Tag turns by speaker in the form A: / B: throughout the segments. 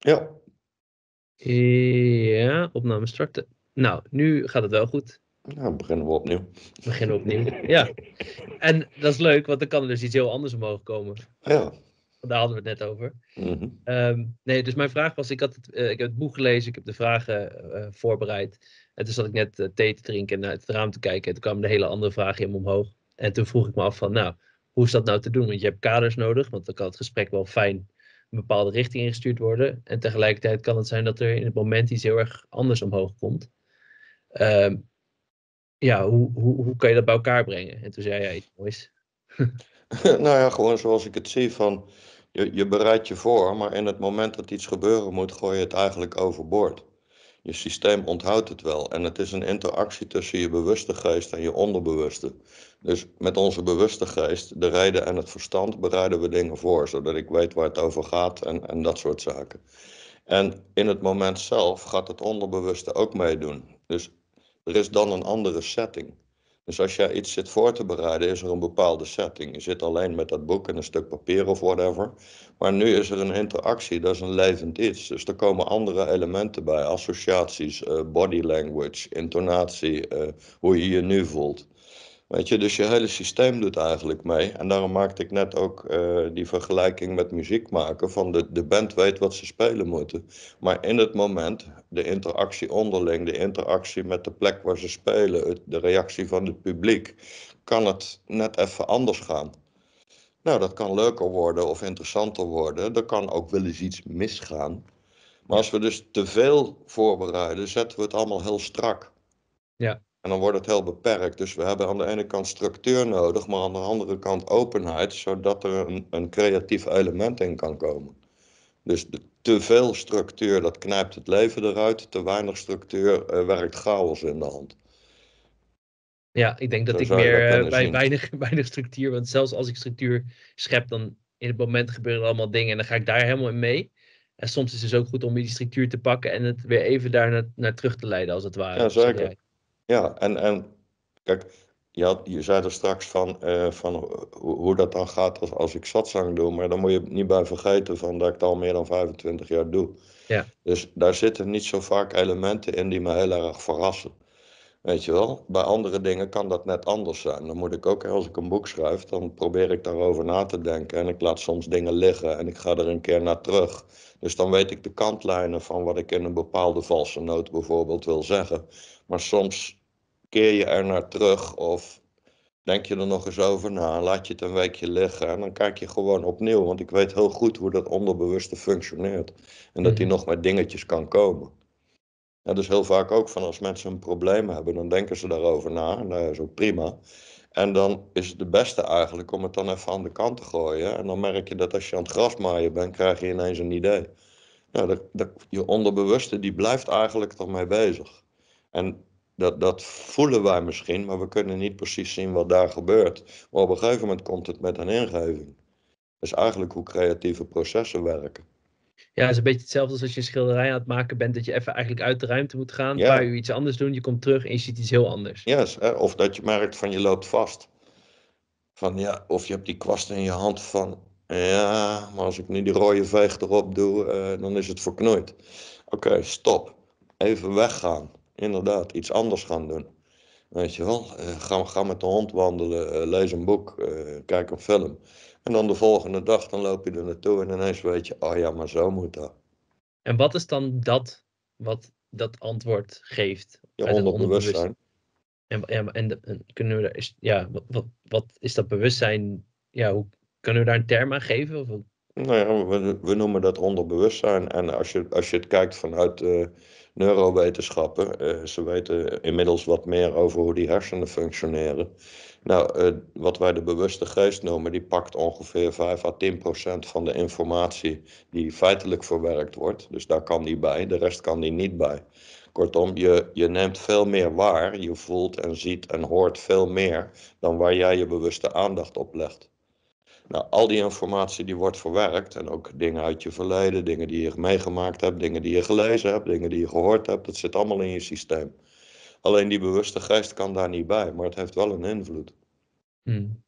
A: Ja. Ja, opname starten. Nou, nu gaat het wel goed.
B: Nou, beginnen we
A: opnieuw. Beginnen we opnieuw, ja. En dat is leuk, want dan kan er dus iets heel anders omhoog komen. Ja. Daar hadden we het net over.
B: Mhm. Ehm,
A: nee, dus mijn vraag was, ik, had het, eh, ik heb het boek gelezen, ik heb de vragen eh, voorbereid. En toen zat ik net eh, thee te drinken en uit het raam te kijken. En toen kwam een hele andere vraag in me omhoog. En toen vroeg ik me af van, nou, hoe is dat nou te doen? Want je hebt kaders nodig, want dan kan het gesprek wel fijn een bepaalde richting ingestuurd worden. En tegelijkertijd kan het zijn dat er in het moment iets heel erg anders omhoog komt. Ehm, ja, hoe, hoe, hoe kan je dat bij elkaar brengen? En toen zei jij iets moois.
B: nou ja, gewoon zoals ik het zie van... Je, je bereidt je voor, maar in het moment dat iets gebeuren moet, gooi je het eigenlijk overboord je systeem onthoudt het wel. En het is een interactie tussen je bewuste geest en je onderbewuste. Dus met onze bewuste geest, de reden en het verstand, bereiden we dingen voor, zodat ik weet waar het over gaat en, en dat soort zaken. En in het moment zelf gaat het onderbewuste ook meedoen. Dus er is dan een andere setting. Dus als je iets zit voor te bereiden, is er een bepaalde setting. Je zit alleen met dat boek en een stuk papier of whatever. Maar nu is er een interactie, dat is een levend iets. Dus er komen andere elementen bij, associaties, eh, body language, intonatie, eh, hoe je je nu voelt. Weet je, dus je hele systeem doet eigenlijk mee. En daarom maakte ik net ook eh, die vergelijking met muziek maken. Van de, de band weet wat ze spelen moeten. Maar in het moment, de interactie onderling, de interactie met de plek waar ze spelen, de reactie van het publiek, kan het net even anders gaan. Nou, dat kan leuker worden of interessanter worden. Er kan ook wel eens iets misgaan. Maar als we dus te veel voorbereiden, zetten we het allemaal heel strak. Ja, en dan wordt het heel beperkt. Dus we hebben aan de ene kant structuur nodig, maar aan de andere kant openheid, zodat er een, creatief element in kan komen. Dus te veel structuur, dat knijpt het leven eruit. Te weinig structuur eh, werkt chaos in de hand.
A: Ja, ik denk dat ik meer eh, bij weinig, weinig structuur, want zelfs als ik structuur schep, dan in het moment gebeuren allemaal dingen en dan ga ik daar helemaal in mee. En soms is het dus ook goed om die structuur te pakken en het weer even daar naar, naar terug te leiden, als het ware. Ja, zeker.
B: Ja, en, en kijk, je, je zei er straks van, eh, van hoe, dat dan gaat als, als ik satsang doe. Maar dan moet je niet bij vergeten van dat ik het al meer dan 25 jaar doe. Ja. Dus daar zitten niet zo vaak elementen in die me heel erg verrassen. Weet je wel, bij andere dingen kan dat net anders zijn. Dan moet ik ook, als ik een boek schrijf, dan probeer ik daarover na te denken. En ik laat soms dingen liggen en ik ga er een keer naar terug. Dus dan weet ik de kantlijnen van wat ik in een bepaalde valse noot bijvoorbeeld wil zeggen. Maar soms keer je er naar terug of denk je er nog eens over na, nou, laat je het een weekje liggen en dan kijk je gewoon opnieuw. Want ik weet heel goed hoe dat onderbewuste functioneert en dat die mhm. nog met dingetjes kan komen. dat dus heel vaak ook van als mensen een probleem hebben, dan denken ze daarover na en dat is ook prima. En dan is het de beste eigenlijk om het dan even aan de kant te gooien. En dan merk je dat als je aan het grasmaaien bent, krijg je ineens een idee. Nou, je onderbewuste die blijft eigenlijk toch mee bezig. En dat, dat voelen wij misschien, maar we kunnen niet precies zien wat daar gebeurt. Maar op een gegeven moment komt het met een ingeving. Dat is eigenlijk hoe creatieve processen werken.
A: Ja, het is een beetje hetzelfde als als je een schilderij aan het maken bent, dat je even eigenlijk uit de ruimte moet gaan, waar je iets anders doet. je komt terug en je ziet iets heel anders.
B: Ja, yes, of dat je merkt van je loopt vast. Van ja, of je hebt die kwast in je hand van ja, maar als ik nu die rode veeg erop doe, eh, dan is het verknoeid. Oké, stop. Even weggaan inderdaad iets anders gaan doen. Weet je wel, uh, ga, met de hond wandelen, eh, lees een boek, eh, kijk een film. En dan de volgende dag, dan loop je er naartoe en ineens weet je, oh ja, maar zo moet dat.
A: En wat is dan dat wat dat antwoord geeft? Je
C: onderbewustzijn.
A: En, ja, en, en, kunnen we daar, is, ja, wat, wat, is dat bewustzijn? Ja, hoe, kunnen we daar een term aan geven? Of?
B: Nou ja, we, we noemen dat onderbewustzijn. En als je, als je het kijkt vanuit Neurowetenschappen, eh, ze weten inmiddels wat meer over hoe die hersenen functioneren. Nou, eh, wat wij de bewuste geest noemen, die pakt ongeveer 5 à 10 procent van de informatie die feitelijk verwerkt wordt. Dus daar kan die bij, de rest kan die niet bij. Kortom, je, je neemt veel meer waar, je voelt en ziet en hoort veel meer dan waar jij je bewuste aandacht op legt. Nou, al die informatie die wordt verwerkt en ook dingen uit je verleden, dingen die je meegemaakt hebt, dingen die je gelezen hebt, dingen die je gehoord hebt, dat zit allemaal in je systeem. Alleen die bewuste geest kan daar niet bij, maar het heeft wel een invloed. Hmm.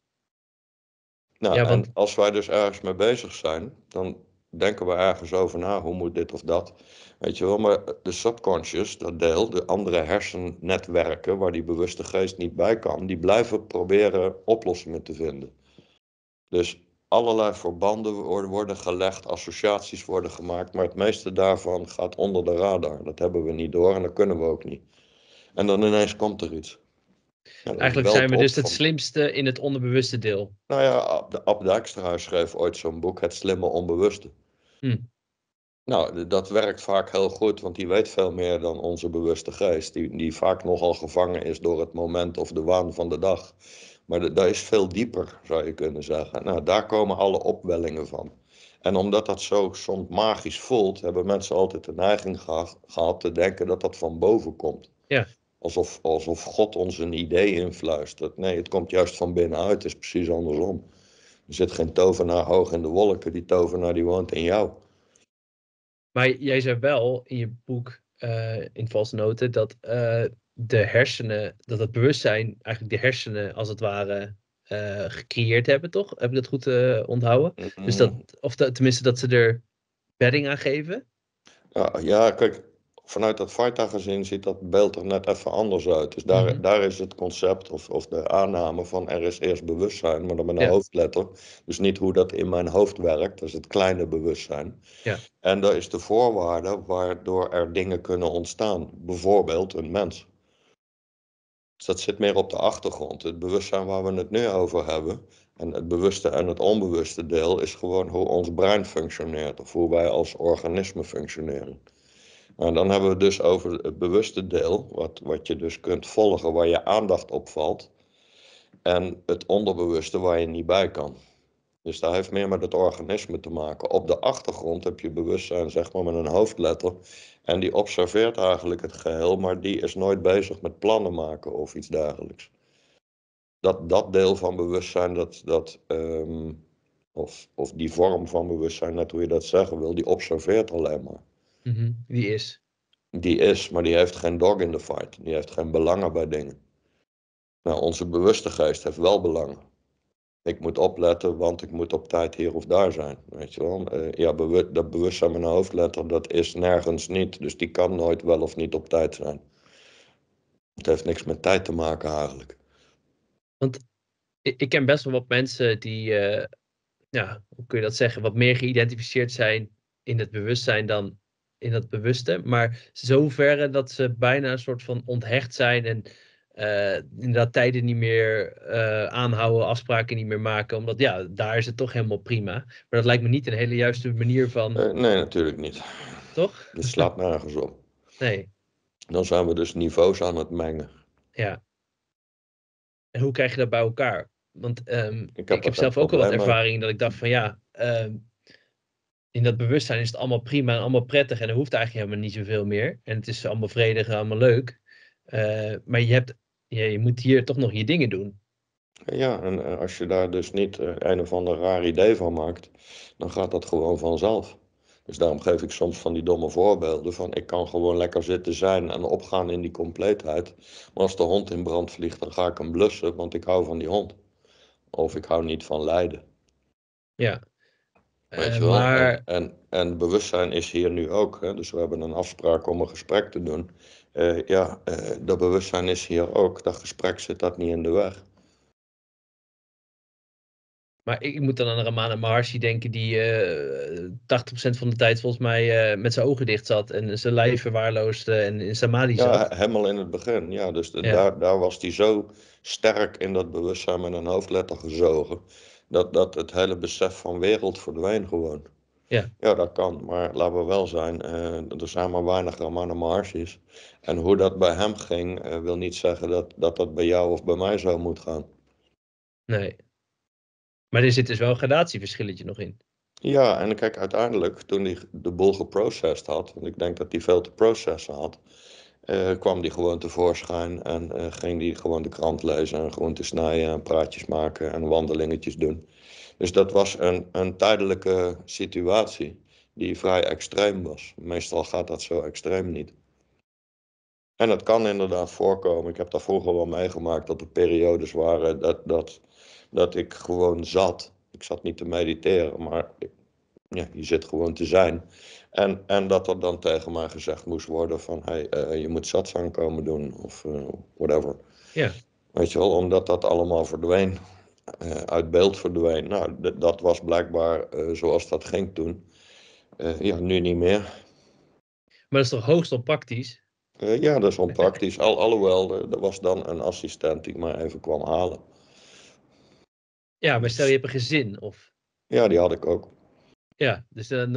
B: Nou, en als wij dus ergens mee bezig zijn, dan denken we ergens over na, hoe moet dit of dat. Weet je wel, maar de subconscious, dat deel, de andere hersennetwerken waar die bewuste geest niet bij kan, die blijven proberen oplossingen te vinden. Dus allerlei verbanden worden gelegd, associaties worden gemaakt, maar het meeste daarvan gaat onder de radar. Dat hebben we niet door en dat kunnen we ook niet. En dan ineens komt er iets. Eigenlijk zijn we dus het
A: slimste in het onderbewuste deel.
B: Nou ja, Ab Dijkstra schreef ooit zo'n boek, Het Slimme Onbewuste. Hm. Nou, dat werkt vaak heel goed, want die weet veel meer dan onze bewuste geest, die, die vaak nogal gevangen is door het moment of de waan van de dag. Maar dat is veel dieper, zou je kunnen zeggen. Nou, daar komen alle opwellingen van. En omdat dat zo soms magisch voelt, hebben mensen altijd de neiging gehad te denken dat dat van boven komt. Ja. Alsof, alsof God ons een idee influistert. Nee, het komt juist van binnenuit. Het is precies andersom. Er zit geen tovenaar hoog in de wolken. Die tovenaar die woont in jou.
A: Maar jij zei wel in je boek, eh, in Valse Noten, dat eh, de hersenen, dat het bewustzijn eigenlijk de hersenen als het ware eh, gecreëerd hebben, toch? Heb ik dat goed eh, onthouden? Dus dat, of tenminste dat ze er bedding aan geven?
B: Ja, ja kijk, vanuit dat Varta-gezin ziet dat beeld er net even anders uit. Dus daar, mm-hmm. daar is het concept of, of de aanname van er is eerst bewustzijn, maar dan met een hoofdletter. Dus niet hoe dat in mijn hoofd werkt, dat is het kleine bewustzijn. Ja. En dat is de voorwaarde waardoor er dingen kunnen ontstaan. Bijvoorbeeld een mens. Dus dat zit meer op de achtergrond. Het bewustzijn waar we het nu over hebben, en het bewuste en het onbewuste deel, is gewoon hoe ons brein functioneert of hoe wij als organisme functioneren. En dan hebben we dus over het bewuste deel, wat, wat je dus kunt volgen, waar je aandacht op valt. En het onderbewuste waar je niet bij kan. Dus dat heeft meer met het organisme te maken. Op de achtergrond heb je bewustzijn, zeg maar met een hoofdletter. En die observeert eigenlijk het geheel, maar die is nooit bezig met plannen maken of iets dergelijks. Dat, dat deel van bewustzijn, dat, dat, ehm, of, of die vorm van bewustzijn, net hoe je dat zeggen wil, die observeert alleen maar.
A: Mhm, die is.
B: Die is, maar die heeft geen dog in de fight. Die heeft geen belangen bij dingen. Nou, onze bewuste geest heeft wel belangen ik moet opletten, want ik moet op tijd hier of daar zijn. Weet je wel? Eh, ja, dat bewustzijn met hoofdletter, dat is nergens niet. Dus die kan nooit wel of niet op tijd zijn. Het heeft niks met tijd te maken eigenlijk.
A: Want ik ken best wel wat mensen die, eh, ja, hoe kun je dat zeggen, wat meer geïdentificeerd zijn in het bewustzijn dan in dat bewuste. Maar zoverre dat ze bijna een soort van onthecht zijn en uh, eh, inderdaad tijden niet meer eh, aanhouden, afspraken niet meer maken. Omdat ja, daar is het toch helemaal prima. Maar dat lijkt me niet een hele juiste manier van. Eh, nee,
B: natuurlijk niet. Toch? Het slaat nergens op. Nee. Dan zijn we dus niveaus aan het mengen.
A: Ja. En hoe krijg je dat bij elkaar? Want ehm,
B: ik heb,
C: zelf ook al wat ervaring
A: dat ik dacht van ja, ehm, in dat bewustzijn is het allemaal prima en allemaal prettig en er hoeft eigenlijk helemaal niet zoveel meer. En het is allemaal vredig en allemaal leuk. maar je hebt je, je moet hier toch nog je dingen doen.
B: Ja, en als je daar dus niet eh, een of ander raar idee van maakt, dan gaat dat gewoon vanzelf. Dus daarom geef ik soms van die domme voorbeelden van ik kan gewoon lekker zitten zijn en opgaan in die compleetheid. Maar als de hond in brand vliegt, dan ga ik hem blussen, want ik hou van die hond. Of ik hou niet van lijden. Ja. Eh, maar... En, en, en bewustzijn is hier nu ook. Hè? Dus we hebben een afspraak om een gesprek te doen. Eh, ja, eh, dat bewustzijn is hier ook. Dat gesprek zit dat niet in de weg.
A: Maar ik, moet dan aan Ramana Maharshi denken, die uh, eh, 80% van de tijd volgens mij met zijn ogen dicht zat en zijn lijf verwaarloosde en in samadhi zat. Ja,
B: helemaal in het begin. Ja, dus Daar, daar was hij zo sterk in dat bewustzijn met een hoofdletter gezogen, dat, dat het hele besef van wereld verdween gewoon. Ja. ja, dat kan. Maar laten we wel zijn, eh, dat er zijn maar weinig Ramana is En hoe dat bij hem ging, eh, wil niet zeggen dat, dat dat bij jou of bij mij zo moet gaan.
C: Nee.
A: Maar er zit dus wel een gradatieverschilletje nog in.
B: Ja, en kijk, uiteindelijk, toen hij de boel geprocessed had, want ik denk dat hij veel te processen had, eh, kwam die gewoon tevoorschijn en ging die gewoon de krant lezen en te snijden en praatjes maken en wandelingetjes doen. Dus dat was een, een tijdelijke situatie die vrij extreem was. Meestal gaat dat zo extreem niet. En dat kan inderdaad voorkomen. Ik heb daar vroeger wel meegemaakt dat er periodes waren dat, dat, dat ik gewoon zat. Ik zat niet te mediteren, maar ja, je zit gewoon te zijn. En, en dat er dan tegen mij gezegd moest worden van, hey, eh, je moet satsang komen doen of eh, whatever. Ja. Weet je wel, omdat dat allemaal verdween. Eh, uit beeld verdween. Nou, dat was blijkbaar eh, zoals dat ging toen. Eh, ja, nu niet meer.
A: Maar dat is toch hoogst onpraktisch?
B: ja, dat is onpraktisch. Al, alhoewel, er was dan een assistent die maar even kwam halen.
A: Ja, maar stel je hebt een gezin of...
B: Ja, die had ik ook.
A: Ja, dus dan,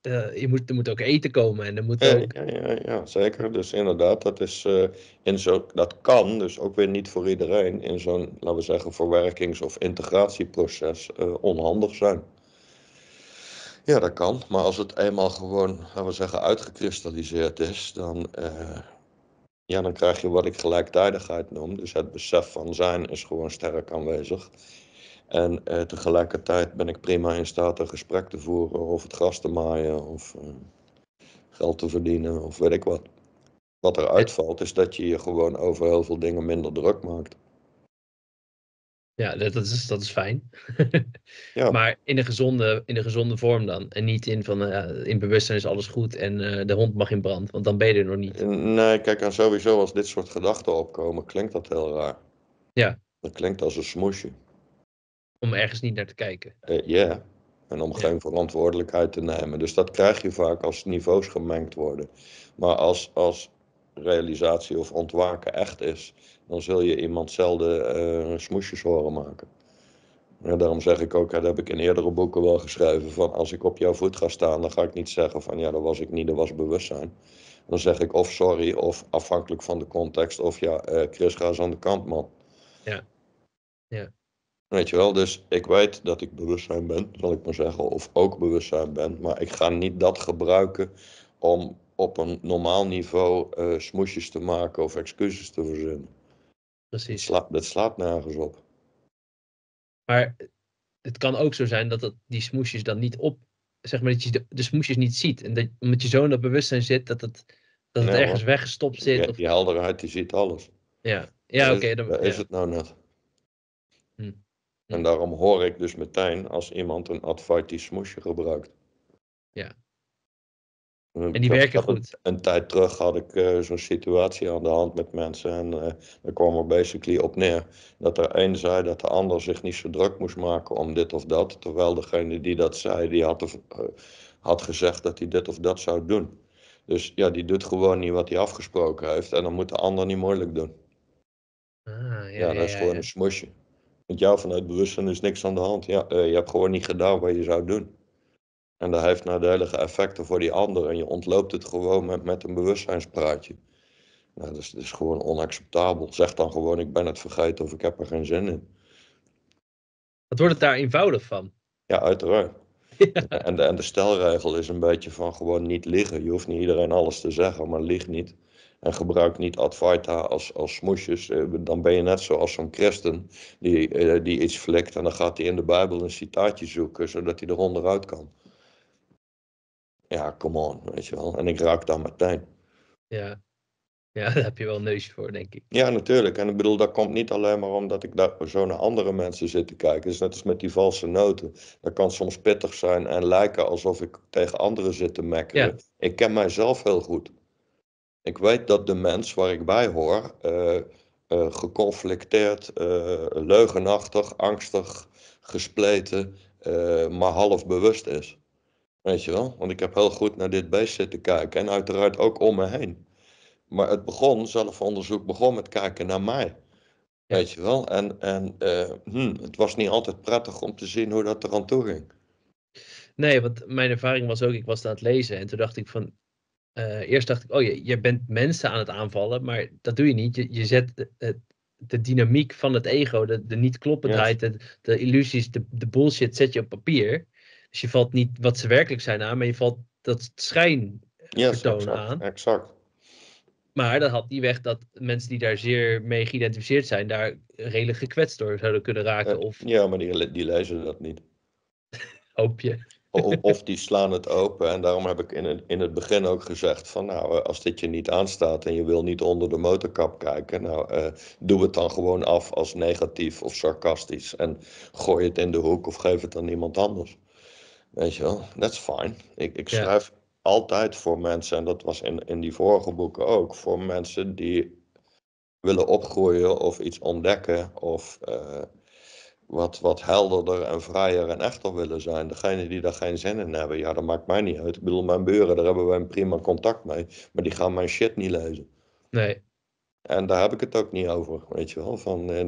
A: eh, je moet, er moet ook eten komen en er moet ja, ook...
B: Ja, ja, ja, zeker. Dus inderdaad, dat, is, eh, in zo, dat kan dus ook weer niet voor iedereen in zo'n, laten we zeggen, verwerkings- of integratieproces eh, onhandig zijn. Ja, dat kan. Maar als het eenmaal gewoon, laten we zeggen, uitgekristalliseerd is, dan, ja, dan krijg je wat ik gelijktijdigheid noem. Dus het besef van zijn is gewoon sterk aanwezig. En eh, tegelijkertijd ben ik prima in staat een gesprek te voeren of het gras te maaien of eh, geld te verdienen of weet ik wat. Wat eruit valt is dat je je gewoon over heel veel dingen minder druk maakt.
C: Ja, dat is, dat
A: is fijn. ja. Maar in een, gezonde, in een gezonde vorm dan. En niet in van eh, in bewustzijn is alles goed en de hond mag in brand, want dan ben je er nog niet.
B: Nee, kijk, en sowieso als dit soort gedachten opkomen, klinkt dat heel raar. Ja. Dat klinkt als een smoesje
A: om ergens niet naar te kijken.
B: Eh, ja, en om geen verantwoordelijkheid te nemen. Dus dat krijg je vaak als niveaus gemengd worden. Maar als, als realisatie of ontwaken echt is, dan zul je iemand zelden eh, smoesjes horen maken. Ja, daarom zeg ik ook, dat heb ik in eerdere boeken wel geschreven, van als ik op jouw voet ga staan, dan ga ik niet zeggen van ja, dat was ik niet, dat was bewustzijn. Dan zeg ik of sorry, of afhankelijk van de context, of ja, eh, Chris, gaat eens aan de kant, man.
C: Ja, ja.
B: Weet je wel, dus ik weet dat ik bewustzijn ben, zal ik maar zeggen, of ook bewustzijn ben, maar ik ga niet dat gebruiken om op een normaal niveau eh, smoesjes te maken of excuses te verzinnen. Precies. Sla dat slaat nergens op.
A: Maar het kan ook zo zijn dat, die smoesjes dan niet op, zeg maar dat je de, smoesjes niet ziet. En dat, omdat je zo in dat bewustzijn zit dat het, dat ergens
B: weggestopt zit. of... Die helderheid, die ziet alles. Ja, ja oké. Okay, is het nou net. En daarom hoor ik dus meteen als iemand een smoesje gebruikt. Ja. En die werken goed. Een, tijd terug had ik eh, zo'n situatie aan de hand met mensen. En uh, daar kwam er basically op neer dat er één zei dat de ander zich niet zo druk moest maken om dit of dat. Terwijl degene die dat zei, die had, eh, had gezegd dat hij dit of dat zou doen. Dus ja, die doet gewoon niet wat hij afgesproken heeft. En dan moet de ander niet moeilijk doen. Ah, ja, dat is gewoon een smoesje. Want jou vanuit bewustzijn is niks aan de hand. Ja, eh, je hebt gewoon niet gedaan wat je zou doen. En dat heeft nadelige effecten voor die ander. En je ontloopt het gewoon met, met een bewustzijnspraatje. Nou, dat is, gewoon onacceptabel. Zeg dan gewoon, ik ben het vergeten of ik heb er geen zin in.
A: Wat wordt het daar eenvoudig van?
B: Ja, uiteraard. En, de, en de stelregel is een beetje van gewoon niet liggen. Je hoeft niet iedereen alles te zeggen, maar lieg niet. En gebruik niet Advaita als, als smoesjes. Eh, dan ben je net zoals zo'n christen die, eh, die iets flikt. En dan gaat hij in de Bijbel een citaatje zoeken, zodat hij er onderuit kan. Ja, come on, weet je wel. En ik raak daar meteen.
A: Ja. ja, daar heb je wel een neusje voor, denk ik.
B: Ja, natuurlijk. En ik bedoel, dat komt niet alleen maar omdat ik daar zo naar andere mensen zit te kijken. Het is dus net als met die valse noten. Dat kan soms pittig zijn en lijken alsof ik tegen anderen zit te mekkeren. Ik ken mijzelf heel goed. Ik weet dat de mens waar ik bij hoor, eh, eh, geconflicteerd, eh, leugenachtig, angstig, gespleten, maar half bewust is. Weet je wel? Want ik heb heel goed naar dit beest zitten kijken en uiteraard ook om me heen. Maar het begon, zelfonderzoek begon met kijken naar mij. Weet je wel? En, en hmm, het was niet altijd prettig om te zien hoe dat er aan toe ging.
A: Nee, want mijn ervaring was ook, ik was aan het lezen en toen dacht ik van, eh, eerst dacht ik, oh je, je bent mensen aan het aanvallen, maar dat doe je niet. Je, je zet de, de dynamiek van het ego, de, de niet-kloppendheid, de, de, illusies, de, de bullshit zet je op papier. Dus je valt niet wat ze werkelijk zijn aan, maar je valt
B: dat schijn eh, yes, Ja, aan. Exact.
A: Maar dat had niet weg dat mensen die daar zeer mee geïdentificeerd zijn, daar redelijk gekwetst door zouden kunnen raken. Eh, of...
B: Ja, maar die, die lezen dat niet. Hoop je. Of, die slaan het open. En daarom heb ik in het, in het begin ook gezegd van nou, eh, als dit je niet aanstaat en je wil niet onder de motorkap kijken, nou, eh, doe het dan gewoon af als negatief of sarcastisch. En gooi het in de hoek of geef het aan iemand anders. Weet je wel, that's fine. Ik, ik schrijf altijd voor mensen, en dat was in, in die vorige boeken ook, voor mensen die willen opgroeien of iets ontdekken of eh, wat, wat helderder en vrijer en echter willen zijn. Degene die daar geen zin in hebben, ja, dat maakt mij niet uit. Ik bedoel, mijn buren, daar hebben wij een prima contact mee, maar die gaan mijn shit niet lezen. Nee. En daar heb ik het ook niet over, weet je wel. Van, eh,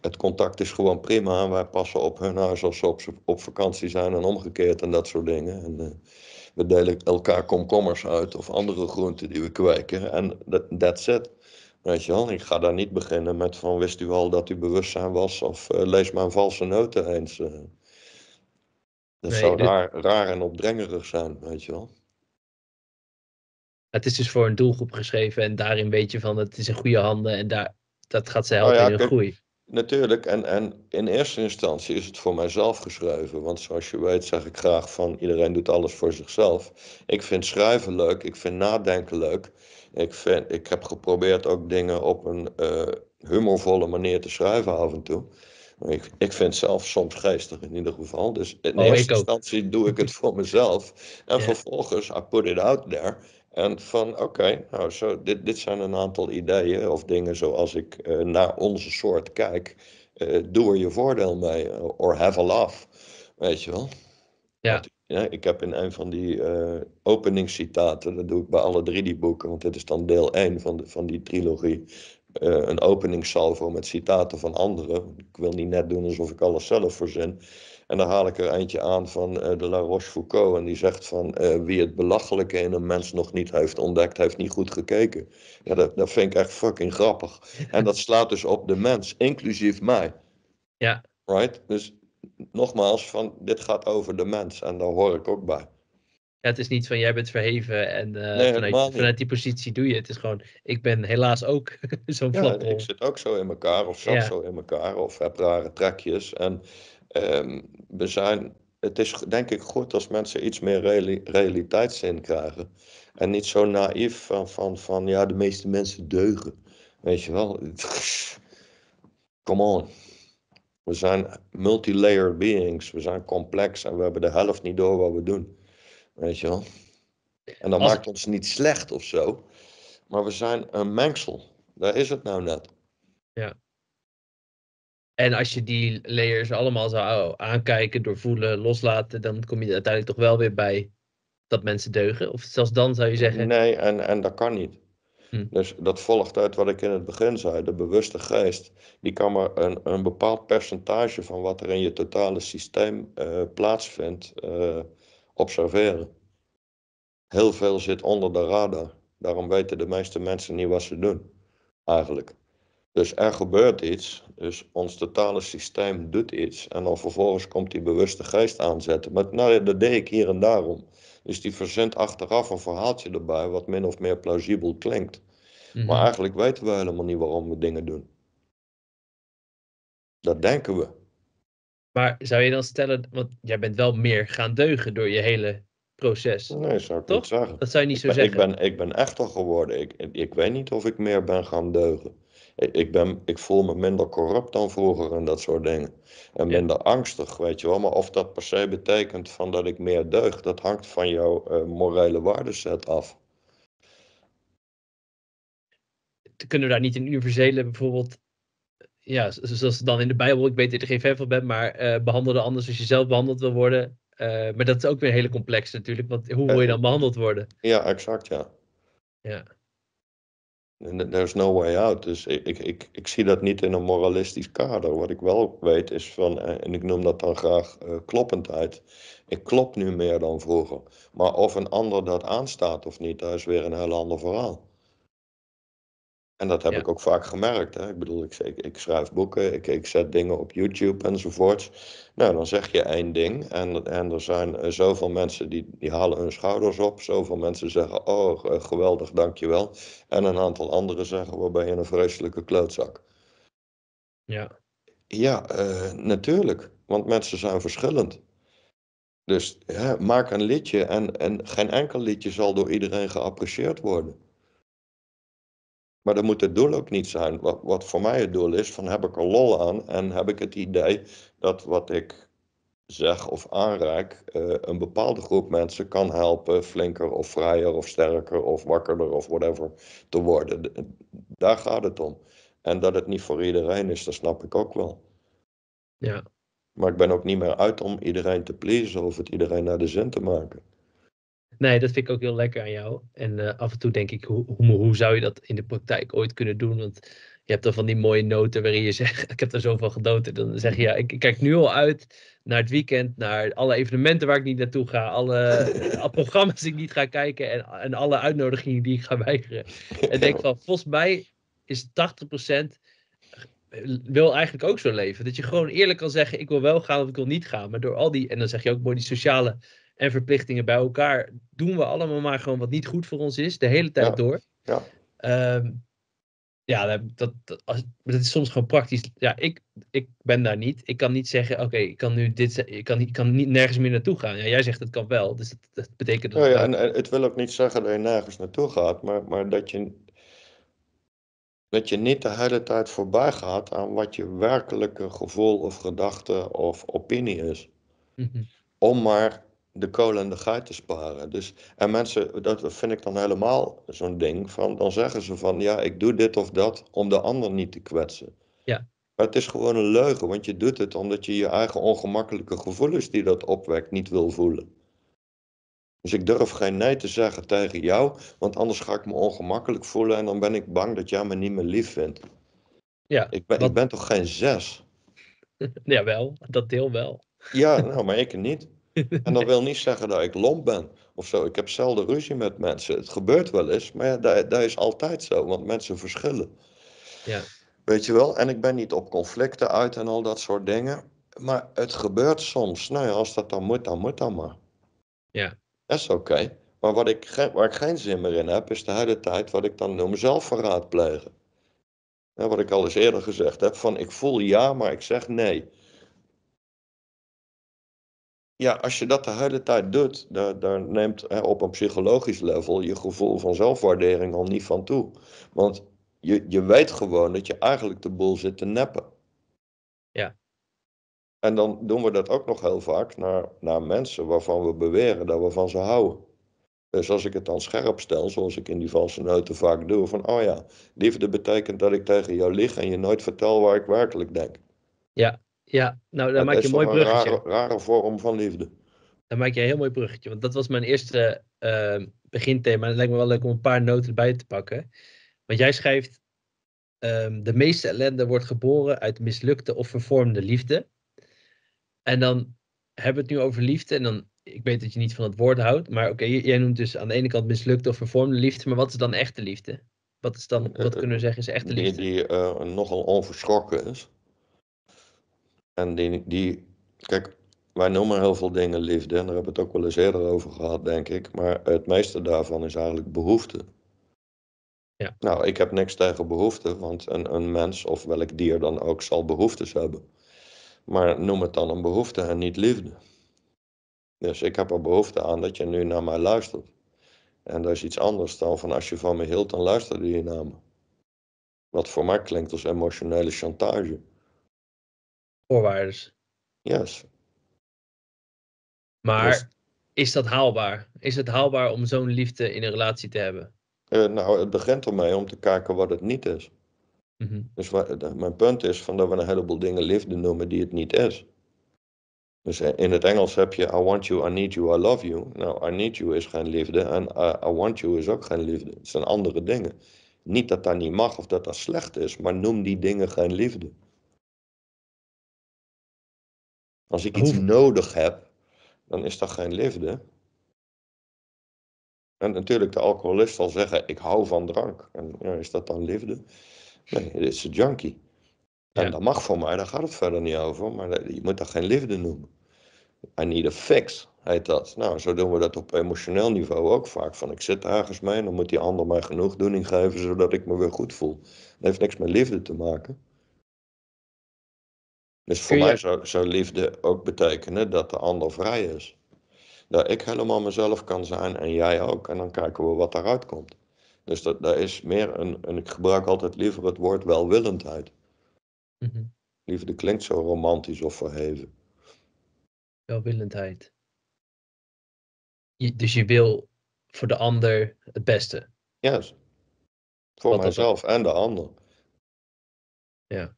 B: het contact is gewoon prima wij passen op hun huis als ze op, op vakantie zijn en omgekeerd en dat soort dingen. En, eh, we delen elkaar komkommers uit of andere groenten die we kweken en dat that's it. Weet je wel, ik ga daar niet beginnen met van wist u al dat u bewustzijn was of eh, lees maar een valse noten eens. Uh. Eh. Dat zou dit... raar, en opdringerig zijn, weet je wel.
A: Het is dus voor een doelgroep geschreven en daarin weet je van het is in goede handen en daar, dat gaat ze nou helpen in hun groei.
B: Natuurlijk, en, en in eerste instantie is het voor mijzelf geschreven. Want zoals je weet zeg ik graag van iedereen doet alles voor zichzelf. Ik vind schrijven leuk, ik vind nadenken leuk. Ik, vind, ik heb geprobeerd ook dingen op een uh, humorvolle manier te schrijven af en toe. ik, ik vind zelf soms geestig in ieder geval. Dus in oh, eerste instantie doe ik het voor mezelf. En vervolgens, I put it out there. En van oké, nou zo, dit, dit zijn een aantal ideeën of dingen zoals ik eh, naar onze soort kijk. Eh, doe er je voordeel mee, or have a laugh. Weet je wel? Ja. Ja, ik heb in een van die uh, openingscitaten, dat doe ik bij alle drie die boeken, want dit is dan deel 1 van, de, van die trilogie, eh, een openingssalvo met citaten van anderen. Ik wil niet net doen alsof ik alles zelf verzin. En dan haal ik er eentje aan van eh, de La Rochefoucauld en die zegt van wie het belachelijke in een mens nog niet heeft ontdekt, heeft niet goed gekeken. Ja, dat, dat vind ik echt fucking grappig. En dat slaat dus op de mens, inclusief mij. Ja. Right? Dus nogmaals, van, dit gaat over de mens en daar hoor ik ook bij.
A: het is niet van jij bent verheven en eh, vanuit, vanuit, die positie doe je. Het is gewoon, ik ben helaas ook zo'n ja, Ik
B: zit ook zo in elkaar of zat zo in elkaar of heb rare trekjes. En ehm, we zijn, het is denk ik goed als mensen iets meer reali realiteitszin krijgen. En niet zo naïef van, van, van ja, de meeste mensen deugen. Weet je wel, come on. We zijn multilayer beings, we zijn complex en we hebben de helft niet door wat we doen. Weet je wel? En dat maakt ons niet slecht of zo, maar we zijn een mengsel. Daar is het nou net.
A: Ja, en als je die layers allemaal zou aankijken, doorvoelen, loslaten, dan kom je uiteindelijk toch wel weer bij dat mensen deugen. Of zelfs dan zou je zeggen. Nee,
B: en, en dat kan niet. Hm. Dus dat volgt uit wat ik in het begin zei. De bewuste geest, die kan maar een, een bepaald percentage van wat er in je totale systeem eh, plaatsvindt, eh, observeren. Heel veel zit onder de radar. Daarom weten de meeste mensen niet wat ze doen, eigenlijk. Dus er gebeurt iets, dus ons totale systeem doet iets. En dan vervolgens komt die bewuste geest aanzetten. Maar nou, dat deed ik hier en daarom. Dus die verzint achteraf een verhaaltje erbij wat min of meer plausibel klinkt.
C: Maar mhm. eigenlijk
B: weten we helemaal niet waarom we dingen doen. Dat denken we.
A: Maar zou je dan stellen, want jij bent wel meer gaan deugen door je hele proces.
B: Nee, zou ik Toch? niet zeggen. Dat zou je niet zo zeggen. Ik ben, ik ben echter geworden. Ik, ik weet niet of ik meer ben gaan deugen. Ik, ben, ik voel me minder corrupt dan vroeger en dat soort dingen. En minder angstig, weet je wel. Maar of dat per se betekent van dat ik meer deug, dat hangt van jouw uh, morele waardeset af.
A: Kunnen we daar niet een universele bijvoorbeeld eh, ja, zoals dan in de Bijbel, ik weet dat er geen fan van ben, maar uh, eh, behandel de ander je zelf behandeld wil worden. maar dat is ook weer hele complex natuurlijk, want hoe wil je dan behandeld worden?
B: Ja, exact, ja. Ja. There's no way out. Dus ik, ik, ik, zie dat niet in een moralistisch kader. Wat ik wel weet is van, eh, en ik noem dat dan graag eh, kloppendheid. Ik klop nu meer dan vroeger. Maar of een ander dat aanstaat of niet, dat is weer een heel ander verhaal. En dat heb ik ook vaak gemerkt. Hè? Ik bedoel, ik, ik schrijf boeken, ik, ik, zet dingen op YouTube enzovoorts. Nou, dan zeg je één ding. En, er zijn eh, zoveel mensen die, die halen hun schouders op. Zoveel mensen zeggen, oh, eh, geweldig, dankjewel. En een aantal anderen zeggen, waar ben je een vreselijke klootzak. Ja. Ja, eh, natuurlijk. Want mensen zijn verschillend. Dus hè, maak een liedje en, en geen enkel liedje zal door iedereen geapprecieerd worden. Maar dat moet het doel ook niet zijn. Wat, wat voor mij het doel is, van heb ik er lol aan en heb ik het idee dat wat ik zeg of aanraak eh, een bepaalde groep mensen kan helpen flinker of vrijer of sterker of wakkerder of whatever te worden. Daar gaat het om. En dat het niet voor iedereen is, dat snap ik ook wel. Ja. Maar ik ben ook niet meer uit om iedereen te pleasen of het iedereen naar de zin te maken.
A: Nee, dat vind ik ook heel lekker aan jou. En eh, af en toe denk ik, hoe, hoe, hoe, zou je dat in de praktijk ooit kunnen doen? Want je hebt dan van die mooie noten waarin je zegt, ik heb er zoveel genoten. Dan zeg je, ja, ik, kijk nu al uit naar het weekend, naar alle evenementen waar ik niet naartoe ga, alle, eh, programma's die ik niet ga kijken en, en alle uitnodigingen die ik ga weigeren. En denk van, volgens mij is 80% eh, wil eigenlijk ook zo leven. Dat je gewoon eerlijk kan zeggen, ik wil wel gaan of ik wil niet gaan. Maar door al die, en dan zeg je ook mooi die sociale en verplichtingen bij elkaar doen we allemaal maar gewoon wat niet goed voor ons is, de hele tijd door. Ja. Ehm, ja, dat, dat, als, dat is soms gewoon praktisch. Ja, ik, ik ben daar niet. Ik kan niet zeggen, oké, ik kan nu dit, ik kan, ik kan niet nergens meer naartoe gaan. Ja, jij zegt het kan wel, dus dat,
B: betekent dat. Oh ja en, het wil ook niet zeggen dat je nergens naartoe gaat, maar, maar dat, je, dat je niet de hele tijd voorbij gaat aan wat je werkelijke gevoel of gedachte of opinie is. Mhm. Om maar de kolen en de geit te sparen. Dus, en mensen, dat vind ik dan helemaal zo'n ding. Van, dan zeggen ze van ja, ik doe dit of dat om de ander niet te kwetsen. Ja. Maar het is gewoon een leugen, want je doet het omdat je je eigen ongemakkelijke gevoelens die dat opwekt niet wil voelen. Dus ik durf geen nee te zeggen tegen jou, want anders ga ik me ongemakkelijk voelen en dan ben ik bang dat jij me niet meer lief vindt. Ja, ik, ben, ik ben toch geen zes?
A: Jawel, dat deel wel.
B: Ja, nou, maar ik niet. En dat wil niet zeggen dat ik lomp ben of zo. Ik heb zelden ruzie met mensen. Het gebeurt wel eens, maar ja, dat, is altijd zo, want mensen verschillen. Ja. Weet je wel? En ik ben niet op conflicten uit en al dat soort dingen. Maar het gebeurt soms. Nou ja, als dat dan moet, dan moet dat maar. Ja. Dat is oké. Maar wat ik, waar ik geen zin meer in heb, is de hele tijd wat ik dan noem zelfverraad plegen. wat ik al eens eerder gezegd heb, van ik voel ja, maar ik zeg nee ja, als je dat de hele tijd doet, daar, neemt hè, op een psychologisch level je gevoel van zelfwaardering al niet van toe. Want je, je weet gewoon dat je eigenlijk de boel zit te neppen. Ja. En dan doen we dat ook nog heel vaak naar, naar mensen waarvan we beweren dat we van ze houden. Dus als ik het dan scherp stel, zoals ik in die valse noten vaak doe, van oh ja, liefde betekent dat ik tegen jou lig en je nooit vertel waar ik werkelijk denk.
A: Ja. Ja, nou, daar maak je een mooi bruggetje.
B: rare, vorm van liefde.
A: Daar maak je een heel mooi bruggetje, want dat was mijn eerste uh, beginthema. En het lijkt me wel leuk om een paar noten erbij te pakken. Want jij schrijft: ehm, De meeste ellende wordt geboren uit mislukte of vervormde liefde. En dan hebben we het nu over liefde. En dan, ik weet dat je niet van het woord houdt, maar oké, jij noemt dus aan de ene kant mislukte of vervormde liefde. Maar wat is dan echte liefde? Wat, is dan, wat eh, kunnen we zeggen is echte
B: liefde? Die, die eh, nogal onverschrokken is. En die, kijk, wij noemen heel veel dingen liefde en daar hebben we het ook wel eens eerder over gehad, denk ik. Maar het meeste daarvan is eigenlijk behoefte. Ja. Nou, ik heb niks tegen behoefte, want een, een mens of welk dier dan ook zal behoeftes hebben. Maar noem het dan een behoefte en niet liefde. Dus ik heb er behoefte aan dat je nu naar mij luistert. En dat is iets anders dan van als je van me hield, dan luisterde je naar me. Wat voor mij klinkt als emotionele chantage voorwaarden. Juist. Maar
A: is dat haalbaar? Is het haalbaar om zo'n liefde in een relatie te hebben?
B: Eh, nou, het begint ermee om te kijken wat het niet is. Mm -hmm. Dus mijn punt is van dat we een heleboel dingen liefde noemen die het niet is. Dus eh, in het Engels heb je I want you, I need you, I love you. Nou, I need you is geen liefde en eh, I want you is ook geen liefde. Het zijn andere dingen. Niet dat dat niet mag of dat dat slecht is, maar noem die dingen geen liefde. Als ik iets nodig heb, dan is dat geen liefde. En natuurlijk, de alcoholist zal zeggen: Ik hou van drank. En ja, is dat dan liefde? Nee, dit is een junkie. En dat mag voor mij, daar gaat het verder niet over. Maar je moet dat geen liefde noemen. I need a fix, heet dat. Nou, zo doen we dat op emotioneel niveau ook vaak. Van ik zit ergens mee en dan moet die ander mij genoegdoening geven zodat ik me weer goed voel. Dat heeft niks met liefde te maken. Dus voor mij zou, liefde ook betekenen dat de ander vrij is. Dat ik helemaal mezelf kan zijn en jij ook. En dan kijken we wat daaruit komt. Dus dat, dat is meer een, en ik gebruik altijd liever het woord welwillendheid. Mhm. Liefde klinkt zo romantisch of verheven.
A: Welwillendheid. dus je wil voor de
B: ander het beste. Juist. Voor mijzelf en de ander. Ja.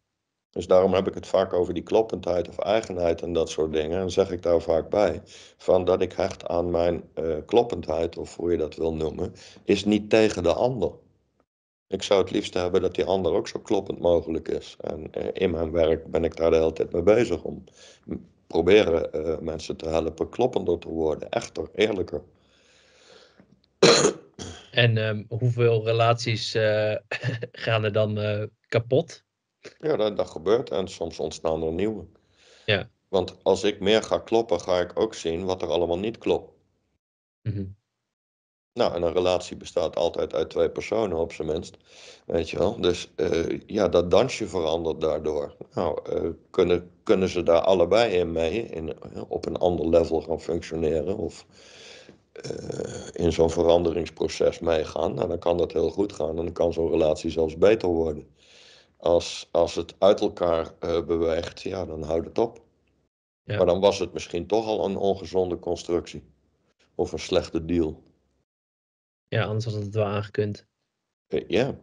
B: Dus daarom heb ik het vaak over die kloppendheid of eigenheid en dat soort dingen. En zeg ik daar vaak bij. Van dat ik hecht aan mijn eh, kloppendheid, of hoe je dat wil noemen, is niet tegen de ander. Ik zou het liefst hebben dat die ander ook zo kloppend mogelijk is. En eh, in mijn werk ben ik daar de hele tijd mee bezig om proberen eh, mensen te helpen kloppender te worden, echter, eerlijker.
A: En ehm, hoeveel relaties gaan er dan kapot
B: ja, dat, gebeurt en soms ontstaan er nieuwe. Ja. Want als ik meer ga kloppen, ga ik ook zien wat er allemaal niet klopt. Mhm. Nou, en een relatie bestaat altijd uit twee personen op zijn minst. Weet je wel? Dus eh, ja, dat dansje verandert daardoor. Nou, eh, kunnen, kunnen ze daar allebei in mee, in, op een ander level gaan functioneren of eh, in zo'n veranderingsproces meegaan? Nou, dan kan dat heel goed gaan en dan kan zo'n relatie zelfs beter worden. Als, als het uit elkaar eh, beweegt, ja, dan houdt het op. Ja. Maar dan was het misschien toch al een ongezonde constructie. Of een slechte deal.
A: Ja, anders had het wel aangekund.
B: Uh, Ja.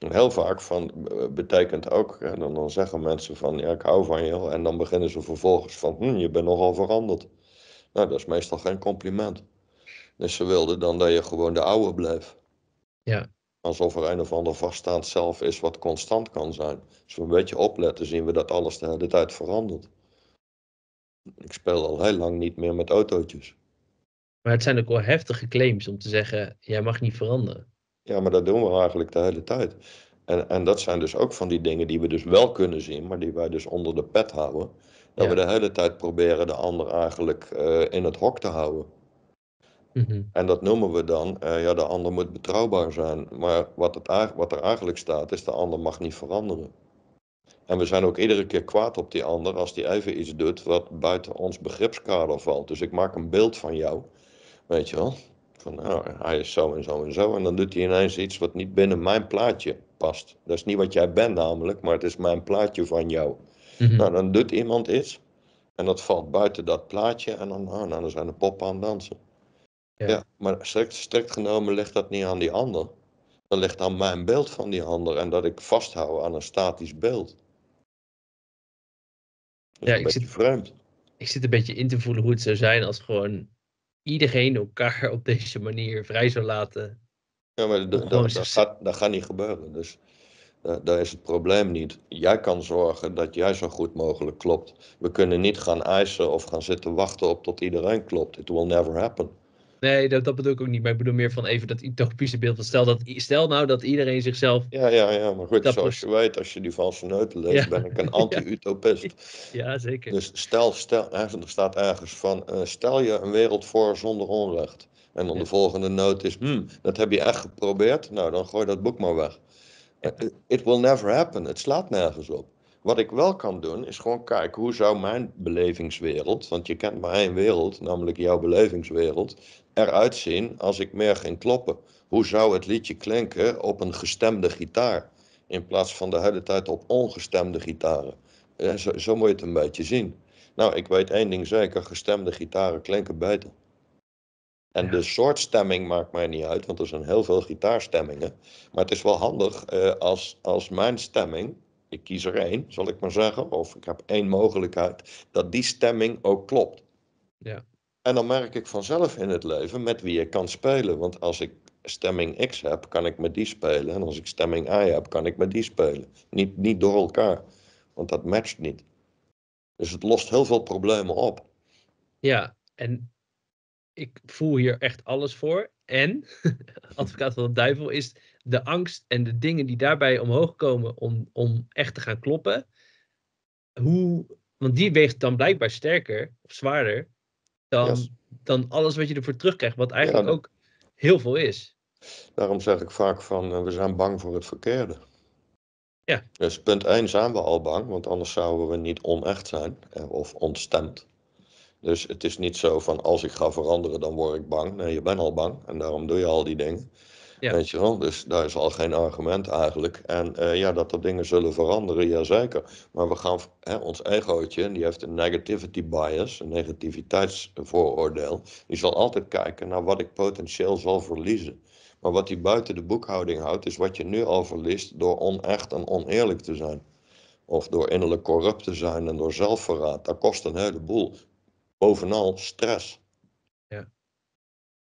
B: En heel vaak van, eh, betekent ook, dan, dan zeggen mensen van ja, ik hou van je. En dan beginnen ze vervolgens van hm, je bent nogal veranderd. Nou, dat is meestal geen compliment. Dus ze wilden dan dat je gewoon de oude blijft. Ja alsof er een of ander vaststaand zelf is wat constant kan zijn. Als we een beetje opletten, zien we dat alles de hele tijd verandert. Ik speel al heel lang niet meer met autootjes.
A: Maar het zijn ook wel heftige claims om te zeggen: jij mag niet veranderen.
B: Ja, maar dat doen we eigenlijk de hele tijd. En, en dat zijn dus ook van die dingen die we dus wel kunnen zien, maar die wij dus onder de pet houden. Dat we de hele tijd proberen de ander eigenlijk eh, in het hok te houden. Mhm. En dat noemen we dan, eh, ja, de ander moet betrouwbaar zijn. Maar wat, het, wat er eigenlijk staat, is de ander mag niet veranderen. En we zijn ook iedere keer kwaad op die ander als die even iets doet wat buiten ons begripskader valt. Dus ik maak een beeld van jou, weet je wel. Van nou, hij is zo en zo en zo. En dan doet hij ineens iets wat niet binnen mijn plaatje past. Dat is niet wat jij bent namelijk, maar het is mijn plaatje van jou. Mhm. Nou, dan doet iemand iets en dat valt buiten dat plaatje. En dan, nou, nou dan zijn de poppen aan het dansen. Ja. maar strikt, strikt genomen ligt dat niet aan die ander. Dat ligt aan mijn beeld van die ander en dat ik vasthoud aan een statisch beeld. ja, ik zit, vreemd.
A: ik zit een beetje in te voelen hoe het zou zijn als gewoon iedereen elkaar op deze manier vrij zou laten.
B: Ja, maar dat, dat, gaat, dat gaat niet gebeuren. Dus daar is het probleem niet. Jij kan zorgen dat jij zo goed mogelijk klopt. We kunnen niet gaan eisen of gaan zitten wachten op tot iedereen klopt. It will never happen.
A: Nee, dat, dat bedoel ik ook niet. Maar ik bedoel meer van even dat utopische beeld. stel, dat, stel nou dat iedereen
B: zichzelf... Ja, ja, ja. Maar goed, zoals je weet, als je die valse neuten leest, ben ik een anti-utopist. ja, zeker. Dus stel, stel, er staat ergens van, eh, stel je een wereld voor zonder onrecht. En dan de volgende noot is, hmm, dat heb je echt geprobeerd. Nou, dan gooi dat boek maar weg. Eh, eh, it will never happen. Het slaat nergens op. Wat ik wel kan doen, is gewoon kijken hoe zou mijn belevingswereld, want je kent maar één wereld, namelijk jouw belevingswereld, eruit zien als ik meer ging kloppen? Hoe zou het liedje klinken op een gestemde gitaar? In plaats van de hele tijd op ongestemde gitaren. Eh, zo, zo moet je het een beetje zien. Nou, ik weet één ding zeker: gestemde gitaren klinken beter. En de soort stemming maakt mij niet uit, want er zijn heel veel gitaarstemmingen. Maar het is wel handig eh, als, als mijn stemming, ik kies er één, zal ik maar zeggen, of ik heb één mogelijkheid, dat die stemming ook klopt. Ja. En dan merk ik vanzelf in het leven met wie ik kan spelen. Want als ik stemming X heb, kan ik met die spelen. En als ik stemming Y heb, kan ik met die spelen. Niet, niet door elkaar, want dat matcht niet. Dus het lost heel veel problemen op.
A: Ja, en ik voel hier echt alles voor. En, advocaat van de duivel, is de angst en de dingen die daarbij omhoog komen om, om echt te gaan kloppen. Hoe, want die weegt dan blijkbaar sterker of zwaarder dan, dan alles wat je ervoor terugkrijgt, wat eigenlijk ook
B: heel veel is. Daarom zeg ik vaak van, eh, we zijn bang voor het verkeerde. Ja. Dus punt 1 zijn we al bang, want anders zouden we niet onecht zijn eh, of ontstemd. Dus het is niet zo van als ik ga veranderen, dan word ik bang. Nee, je bent al bang en daarom doe je al die dingen. Weet je wel? Dus daar is al geen argument eigenlijk. En eh, ja, dat er dingen zullen veranderen, jazeker. Maar we gaan hè, ons egootje, die heeft een negativity bias, een negativiteitsvooroordeel. Die zal altijd kijken naar wat ik potentieel zal verliezen. Maar wat hij buiten de boekhouding houdt, is wat je nu al verliest door onecht en oneerlijk te zijn. Of door innerlijk corrupt te zijn en door zelfverraad. Dat kost een heleboel. Bovenal stress.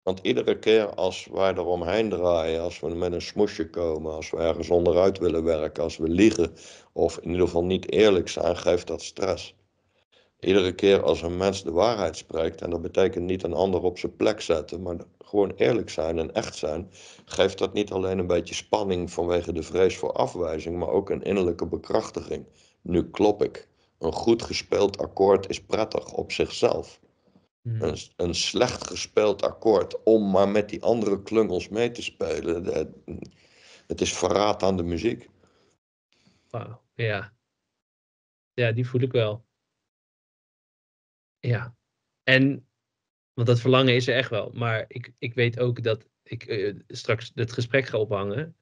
B: Want iedere keer als wij eromheen draaien, als we met een smoesje komen, als we ergens onderuit willen werken, als we liegen of in ieder geval niet eerlijk zijn, geeft dat stress. Iedere keer als een mens de waarheid spreekt, en dat betekent niet een ander op zijn plek zetten, maar gewoon eerlijk zijn en echt zijn, geeft dat niet alleen een beetje spanning vanwege de vrees voor afwijzing, maar ook een innerlijke bekrachtiging. Nu klop ik. Een goed gespeeld akkoord is prettig op zichzelf. Hmm. Een, slecht gespeeld akkoord om maar met die andere klungels mee te spelen. het is verraad aan de muziek.
A: ja. Ja, die voel ik wel. Ja. En, want dat verlangen is er echt wel. Maar ik, ik weet ook dat ik eh, straks het gesprek ga ophangen.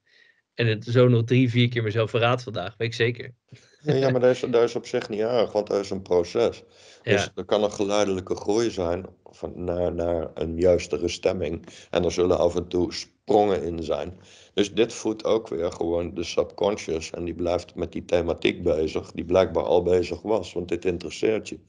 A: En het zo nog drie, vier keer mezelf verraad vandaag, weet ik zeker.
B: Ja, maar daar is, daar is op zich niet erg, want dat is een proces. Dus er kan een geleidelijke groei zijn van, naar, naar een juistere stemming. En er zullen af en toe sprongen in zijn. Dus dit voedt ook weer gewoon de subconscious. En die blijft met die thematiek bezig, die blijkbaar al bezig was, want dit interesseert je.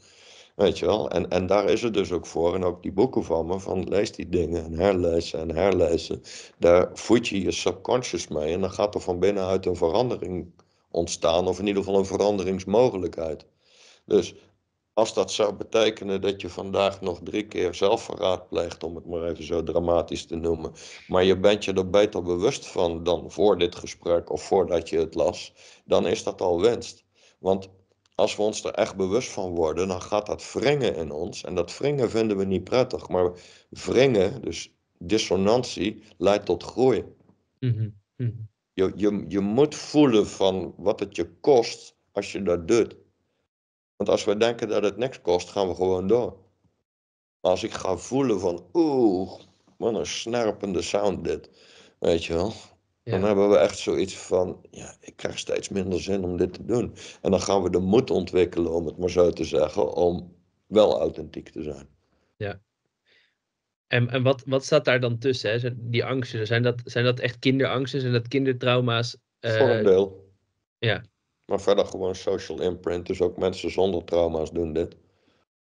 B: Weet je wel? En, en daar is het dus ook voor. En ook die boeken van me, van lees die dingen en herlezen en herlezen. Daar voed je je subconscious mee. En dan gaat er van binnenuit een verandering ontstaan. Of in ieder geval een veranderingsmogelijkheid. Dus als dat zou betekenen dat je vandaag nog drie keer zelfverraad pleegt, om het maar even zo dramatisch te noemen, maar je bent je er beter bewust van dan voor dit gesprek of voordat je het las, dan is dat al winst. Want als we ons er echt bewust van worden, dan gaat dat wringen in ons. En dat wringen vinden we niet prettig. Maar wringen, dus dissonantie, leidt tot groei. Mhm, mhm. Je, je, je moet voelen van wat het je kost als je dat doet. Want als we denken dat het niks kost, gaan we gewoon door. als ik ga voelen van, oeh, wat een snerpende sound dit. Weet je wel, dan hebben we echt zoiets van, ja, ik krijg steeds minder zin om dit te doen. En dan gaan we de moed ontwikkelen, om het maar zo te zeggen, om wel authentiek te zijn.
C: Ja.
A: En, en wat, wat staat daar dan tussen? Hè? Die angsten, zijn dat, zijn dat echt kinderangsten? Zijn dat kindertrauma's? Eh, Voor een
B: deel. Ja. Maar verder gewoon social imprint. Dus ook mensen zonder trauma's doen dit.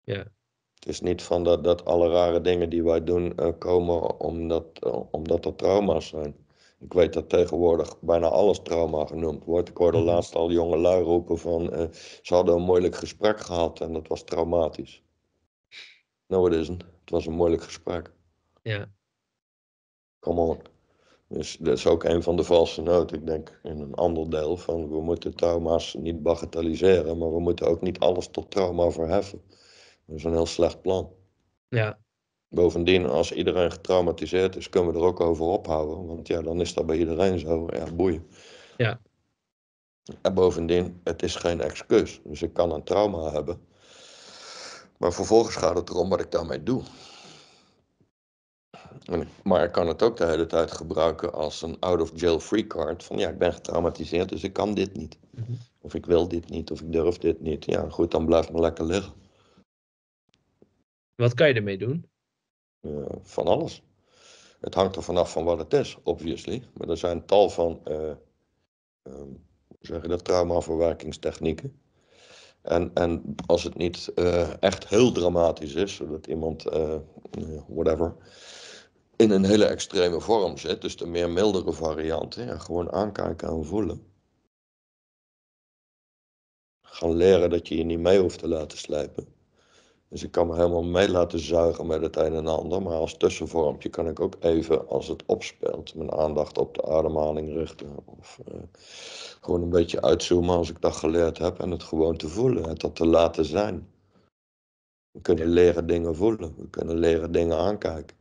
B: Ja. Het is niet van dat, dat alle rare dingen die wij doen eh, komen omdat, eh, omdat er trauma's zijn. Ik weet dat tegenwoordig bijna alles trauma genoemd wordt. Ik hoorde mhm. laatst al jonge lui roepen van eh, ze hadden een moeilijk gesprek gehad en dat was traumatisch. No, it isn't. Het was een moeilijk gesprek. Ja. Come on. Dus dat is ook een van de valse noten. Ik denk in een ander deel van we moeten trauma's niet bagatelliseren, maar we moeten ook niet alles tot trauma verheffen. Dat is een heel slecht plan. Ja, Bovendien, als iedereen getraumatiseerd is, kunnen we er ook over ophouden. Want ja, dan is dat bij iedereen zo. Ja, boeien. Ja. En bovendien, het is geen excuus. Dus ik kan een trauma hebben. Maar vervolgens gaat het erom wat ik daarmee doe. Maar ik kan het ook de hele tijd gebruiken als een out-of-jail-free card. Van ja, ik ben getraumatiseerd, dus ik kan dit niet. Mhm. Of ik wil dit niet, of ik durf dit niet. Ja, goed, dan blijf me lekker liggen.
A: Wat kan je ermee doen?
B: Eh, van alles. Het hangt er vanaf van wat het is, obviously. Maar er zijn tal van uh, eh, um, ehm, zeggen dat, traumaverwerkingstechnieken. En, en als het niet eh, echt heel dramatisch is, zodat iemand, whatever, in een hele extreme vorm zit, dus de meer mildere varianten, gewoon aankijken en voelen. Gaan leren dat je je niet mee hoeft te laten slijpen. Dus ik kan me helemaal mee laten zuigen met het een en ander. Maar als tussenvormpje kan ik ook even, als het opspeelt, mijn aandacht op de ademhaling richten. Of eh, gewoon een beetje uitzoomen als ik dat geleerd heb. En het gewoon te voelen, het dat te laten zijn. We kunnen leren dingen voelen. We kunnen leren dingen aankijken.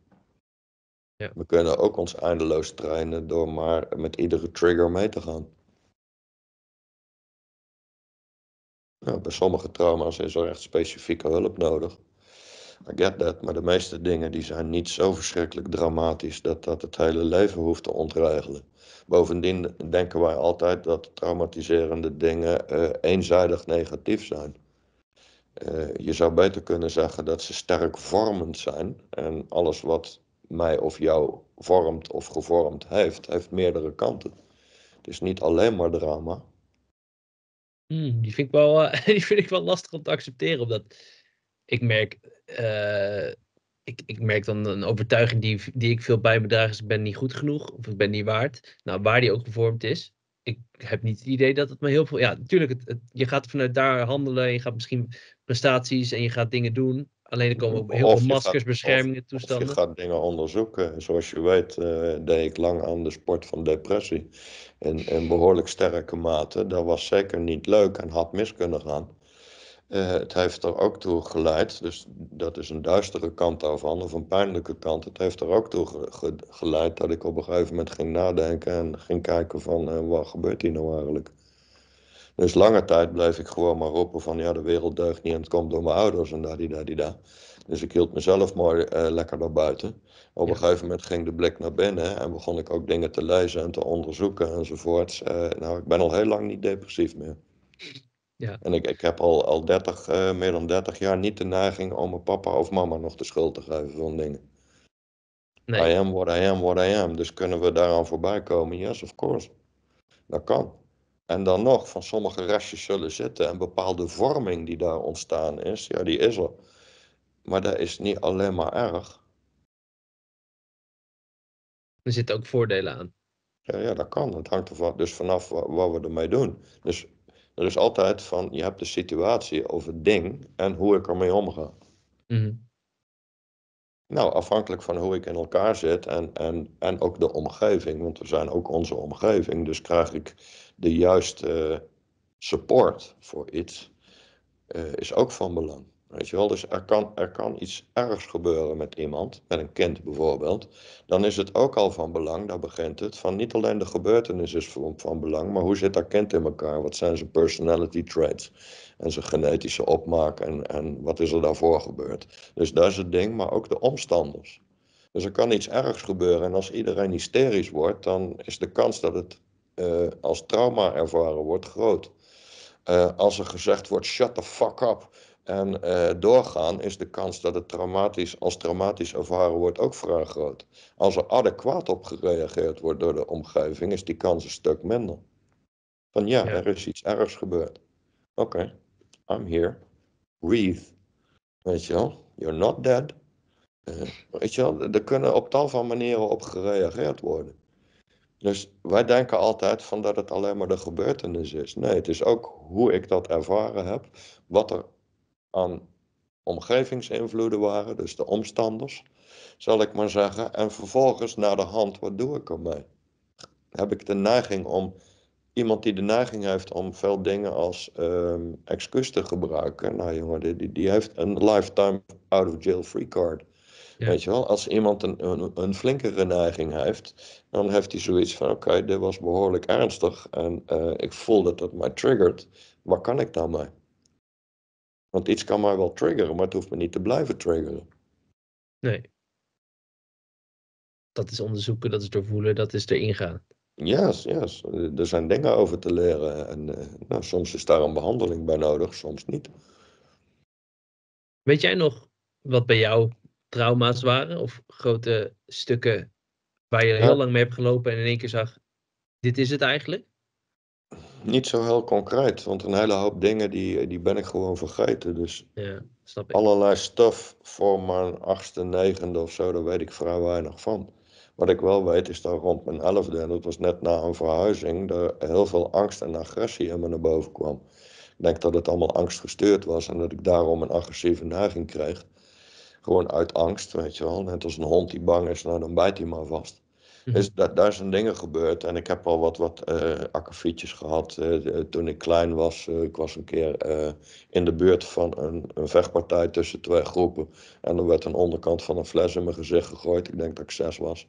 B: Ja. We kunnen ook ons eindeloos trainen door maar met iedere trigger mee te gaan. Nou, bij sommige trauma's is er echt specifieke hulp nodig. I get that, maar de meeste dingen die zijn niet zo verschrikkelijk dramatisch dat dat het hele leven hoeft te ontregelen. Bovendien denken wij altijd dat traumatiserende dingen eh, eenzijdig negatief zijn. Eh, je zou beter kunnen zeggen dat ze sterk vormend zijn en alles wat mij of jou vormt of gevormd heeft, heeft meerdere kanten. Het is niet alleen maar drama,
A: Hmm, die, vind ik wel, eh, die vind ik wel lastig om te accepteren. Omdat ik merk, eh, ik, ik merk dan een overtuiging die, die ik veel bij me draag is: ik ben niet goed genoeg of ik ben niet waard. Nou, waar die ook gevormd is. Ik heb niet het idee dat het me heel veel. Ja, natuurlijk, het, je gaat vanuit daar handelen. Je gaat misschien prestaties en je gaat dingen doen. Alleen er komen ook heel veel maskersbeschermingen beschermingen, toestanden. je
B: gaat dingen onderzoeken. Zoals je weet eh, deed ik lang aan de sport van depressie. In, behoorlijk sterke mate. Dat was zeker niet leuk en had mis kunnen gaan. Eh, het heeft er ook toe geleid, dus dat is een duistere kant daarvan, of een pijnlijke kant. Het heeft er ook toe geleid dat ik op een gegeven moment ging nadenken en ging kijken van eh, wat gebeurt hier nou eigenlijk? Dus lange tijd bleef ik gewoon maar roepen van ja, de wereld deugt niet en het komt door mijn ouders en daar die daar Dus ik hield mezelf mooi eh, lekker naar buiten. Op een gegeven moment ging de blik naar binnen en begon ik ook dingen te lezen en te onderzoeken enzovoorts. Uh, nou, ik ben al heel lang niet depressief meer. Ja. En ik, ik heb al, al 30, eh, meer dan 30 jaar niet de neiging om mijn papa of mama nog de schuld te geven van dingen. Nee. I am what I am, what I am. Dus kunnen we daaraan voorbij komen? Yes, of course. Dat kan. En dan nog, van sommige restjes zullen zitten en bepaalde vorming die daar ontstaan is, ja, die is er. Maar dat is niet alleen maar erg. Er
A: zitten ook voordelen aan.
B: Ja, ja dat kan. Het hangt er dus vanaf wat, we ermee doen. Dus er is altijd van, je hebt de situatie of het ding en hoe ik ermee omga. Mhm. Nou, afhankelijk van hoe ik in elkaar zit en, en, en ook de omgeving, want we zijn ook onze omgeving, dus krijg ik de juiste eh, support voor iets eh, is ook van belang. Weet je wel, dus er kan, er kan iets ergs gebeuren met iemand, met een kind bijvoorbeeld. Dan is het ook al van belang, daar begint het, van niet alleen de gebeurtenis is van, van belang, maar hoe zit dat kind in elkaar? Wat zijn zijn personality traits en zijn genetische opmaak en, en wat is er daarvoor gebeurd? Dus dat is het ding, maar ook de omstanders. Dus er kan iets ergs gebeuren en als iedereen hysterisch wordt, dan is de kans dat het eh, als trauma ervaren wordt groot. Eh, als er gezegd wordt shut the fuck up en eh, doorgaan, is de kans dat het traumatisch, als traumatisch ervaren wordt ook vrij groot. Als er adequaat op gereageerd wordt door de omgeving, is die kans een stuk minder. Van ja, er is iets ergs gebeurd. Oké, I'm here. Breathe. Weet je wel, you're not dead. weet je wel, er kunnen op tal van manieren op gereageerd worden. Dus wij denken altijd van dat het alleen maar de gebeurtenis is. Nee, het is ook hoe ik dat ervaren heb, wat er aan omgevingsinvloeden waren, dus de omstanders, zal ik maar zeggen. En vervolgens naar de hand, wat doe ik ermee? Heb ik de neiging om, iemand die de neiging heeft om veel dingen als um, excuus te gebruiken, nou jongen, die, die heeft een lifetime out of jail free card. Weet je wel, als iemand een, een, een, flinkere neiging heeft, dan heeft hij zoiets van: oké, dit was behoorlijk ernstig en eh, ik voel dat dat mij triggert. Wat kan ik dan mee? Want iets kan mij wel triggeren, maar het hoeft me niet te blijven triggeren.
C: Nee.
A: Dat is onderzoeken, dat is doorvoelen, dat is erin gaan.
B: Ja, ja. Eh, er zijn dingen over te leren. En eh, nou, soms is daar een behandeling bij nodig, soms niet.
A: Weet jij nog wat bij jou trauma's waren of grote stukken waar je heel lang mee hebt gelopen en in één keer zag, dit is het eigenlijk?
B: Niet zo heel concreet, want een hele hoop dingen die, die ben ik gewoon vergeten. Dus ja, snap ik. allerlei stuff voor mijn achtste, negende of zo, daar weet ik vrij weinig van. Wat ik wel weet is dat rond mijn elfde, en dat was net na een verhuizing, er heel veel angst en agressie in me naar boven kwam. Ik denk dat het allemaal angstgestuurd was en dat ik daarom een agressieve neiging kreeg. Gewoon uit angst, weet je wel. Net als een hond die bang is, nou dan bijt hij maar vast. Mhm. Dus da daar zijn dingen gebeurd. En ik heb al wat, wat uh, akkefietjes gehad eh, toen ik klein was. Eh, ik was een keer in de buurt van een, een, vechtpartij tussen twee groepen. En er werd een onderkant van een fles in mijn gezicht gegooid. Ik denk dat ik zes was.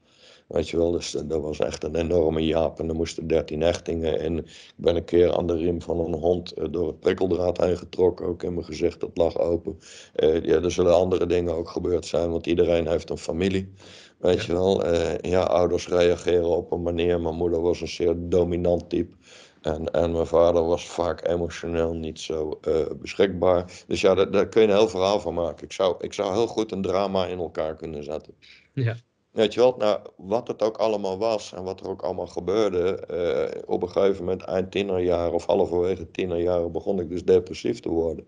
B: Weet je wel, dus eh, dat was echt een enorme jaap. En er moesten dertien hechtingen in. Ik ben een keer aan de riem van een hond eh, door het prikkeldraad heen getrokken. Ook in mijn gezicht, dat lag open. Eh, ja, er zullen andere dingen ook gebeurd zijn, want iedereen heeft een familie. Weet je wel, ja, ouders reageren op een manier. Mijn moeder was een zeer dominant type. En, en mijn vader was vaak emotioneel niet zo beschikbaar. Dus ja, daar, daar kun je een heel verhaal van maken. Ik zou, ik zou heel goed een drama in elkaar kunnen zetten. Ja. Weet je wel, nou, wat het ook allemaal was en wat er ook allemaal gebeurde. Eh, op een gegeven moment, eind tienerjaren of halverwege tienerjaren, begon ik dus depressief te worden.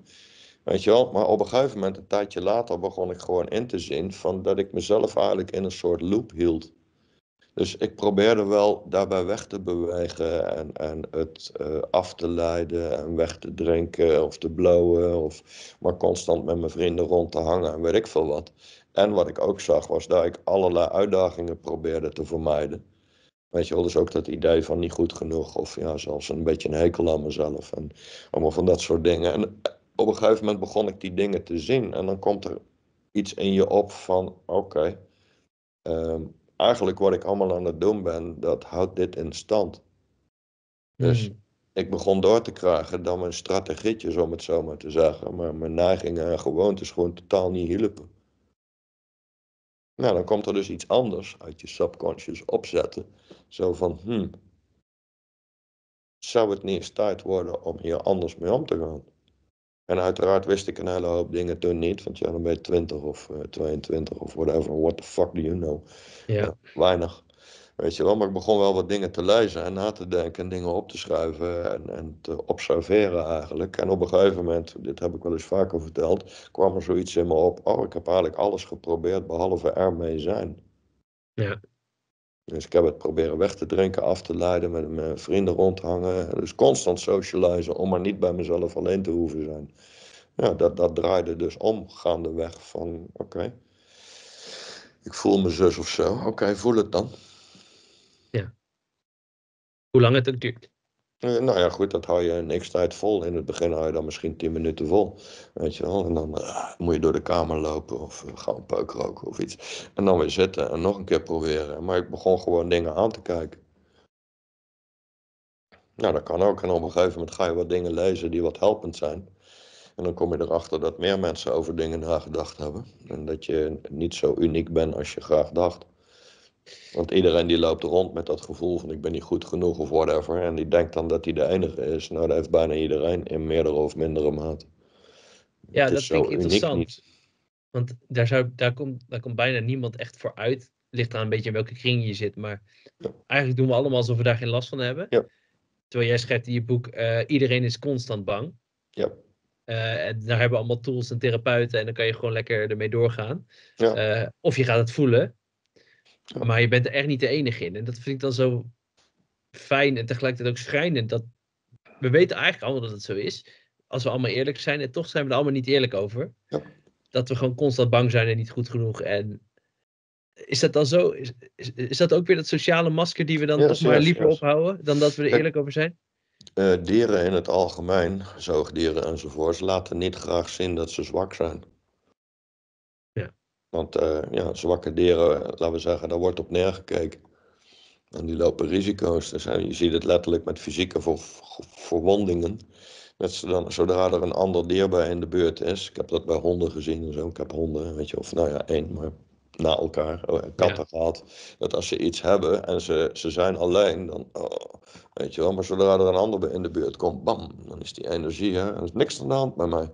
B: Weet je wel, maar op een gegeven moment, een tijdje later, begon ik gewoon in te zien van dat ik mezelf eigenlijk in een soort loop hield. Dus ik probeerde wel daarbij weg te bewegen en, en het eh, af te leiden en weg te drinken of te blowen of maar constant met mijn vrienden rond te hangen en weet ik veel wat. En wat ik ook zag was dat ik allerlei uitdagingen probeerde te vermijden. Weet je wel, dus ook dat idee van niet goed genoeg of ja, zelfs een beetje een hekel aan mezelf en allemaal van dat soort dingen. En eh, op een gegeven moment begon ik die dingen te zien en dan komt er iets in je op van oké, ehm, eigenlijk wat ik allemaal aan het doen ben, dat houdt dit in stand. Dus hmm. ik begon door te krijgen dat mijn strategietjes, om het zo maar te zeggen, maar mijn neigingen en gewoontes gewoon totaal niet hielpen. Nou, dan komt er dus iets anders uit je subconscious opzetten. Zo van, hmm, zou het niet eens tijd worden om hier anders mee om te gaan? En uiteraard wist ik een hele hoop dingen toen niet, want ja, dan ben je 20 of uh, eh, 22 of whatever, what the fuck do you know? ja weinig. Weet je wel, maar ik begon wel wat dingen te lezen en na te denken en dingen op te schrijven en, en te observeren eigenlijk. En op een gegeven moment, dit heb ik wel eens vaker verteld, kwam er zoiets in me op, oh ik heb eigenlijk alles geprobeerd behalve ermee zijn. Ja. Dus ik heb het proberen weg te drinken, af te leiden, met mijn vrienden rondhangen. Dus constant socializen om maar niet bij mezelf alleen te hoeven zijn. Ja, dat, dat draaide dus om gaandeweg van oké, ik voel me zus of zo, oké, voel het dan hoe lang het ook duurt. Eh, nou ja, goed, dat hou je een x tijd vol. In het begin hou je dan misschien 10 minuten vol. Weet je wel, en dan eh, moet je door de kamer lopen of eh, gewoon peuk roken of iets. En dan weer zitten en nog een keer proberen. Maar ik begon gewoon dingen aan te kijken. Nou, dat kan ook. En op een gegeven moment ga je wat dingen lezen die wat helpend zijn. En dan kom je erachter dat meer mensen over dingen nagedacht hebben. En dat je niet zo uniek bent als je graag dacht. Want iedereen die loopt rond met dat gevoel van ik ben niet goed genoeg of whatever. En die denkt dan dat hij de enige is. Nou, dat heeft bijna iedereen in meerdere of mindere mate.
A: Ja, dat vind ik interessant. Want daar, zou, daar, komt, daar komt bijna niemand echt voor uit. Ligt aan een beetje in welke kring je zit. Maar eigenlijk doen we allemaal alsof we daar geen last van hebben. Ja. Terwijl jij schrijft in je boek, eh, iedereen is constant bang. Ja. Eh, en daar hebben we allemaal tools en therapeuten en dan kan je gewoon lekker ermee doorgaan. Ja. Eh, of je gaat het voelen. Maar je bent er echt niet de enige in. En dat vind ik dan zo fijn en tegelijkertijd ook schrijnend. Dat we weten eigenlijk allemaal dat het zo is. Als we allemaal eerlijk zijn. En toch zijn we er allemaal niet eerlijk over. Ja. Dat we gewoon constant bang zijn en niet goed genoeg. En is dat dan zo? Is, is, is dat ook weer dat sociale masker die we dan toch maar liever ophouden. Dan dat we er eerlijk over zijn?
B: Eh, dieren in het algemeen, zoogdieren enzovoorts, laten niet graag zien dat ze zwak zijn. Want eh, ja, zwakke dieren, laten we zeggen, daar wordt op neergekeken. En die lopen risico's. Dus, eh, je ziet het letterlijk met fysieke ver verwondingen. Met dan, zodra er een ander dier bij in de buurt is. Ik heb dat bij honden gezien en zo. Ik heb honden, weet je, of nou ja, één, maar na elkaar, oh, eh, katten ja. gehad. Dat als ze iets hebben en ze, ze zijn alleen, dan oh, weet je wel. Maar zodra er een ander in de buurt komt, bam, dan is die energie, hè, er is niks aan de hand bij mij.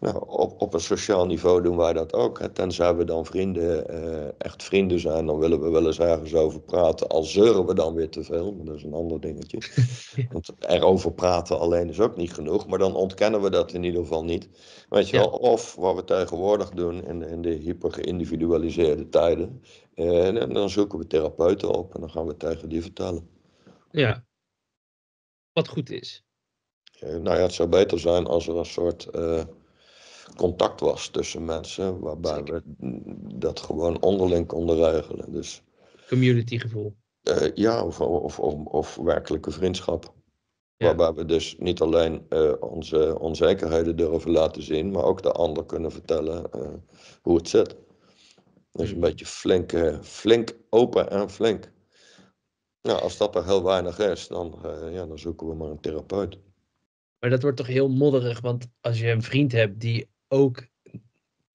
B: Nou, op, op een sociaal niveau doen wij dat ook. Tenzij we dan vrienden, eh, echt vrienden zijn, dan willen we wel eens ergens over praten. Al zeuren we dan weer te veel, dat is een ander dingetje. Want erover praten alleen is ook niet genoeg, maar dan ontkennen we dat in ieder geval niet. Weet je wel, of wat we tegenwoordig doen in, in de hypergeïndividualiseerde tijden, en eh, dan zoeken we therapeuten op en dan gaan we tegen die vertellen.
C: Ja,
A: wat goed is.
B: Eh, nou ja, het zou beter zijn als er een soort contact was tussen mensen, waarbij we dat gewoon onderling konden regelen. Dus,
A: Community gevoel.
B: Eh, ja, of, of, of, of, werkelijke vriendschap. Waarbij we dus niet alleen eh, onze onzekerheden durven laten zien, maar ook de ander kunnen vertellen eh, hoe het zit. Dus een mm. beetje flink, flink open en flink. Nou, als dat er heel weinig is, dan, ja, dan zoeken we maar een therapeut.
A: Maar dat wordt toch heel modderig, want als je een vriend hebt die ook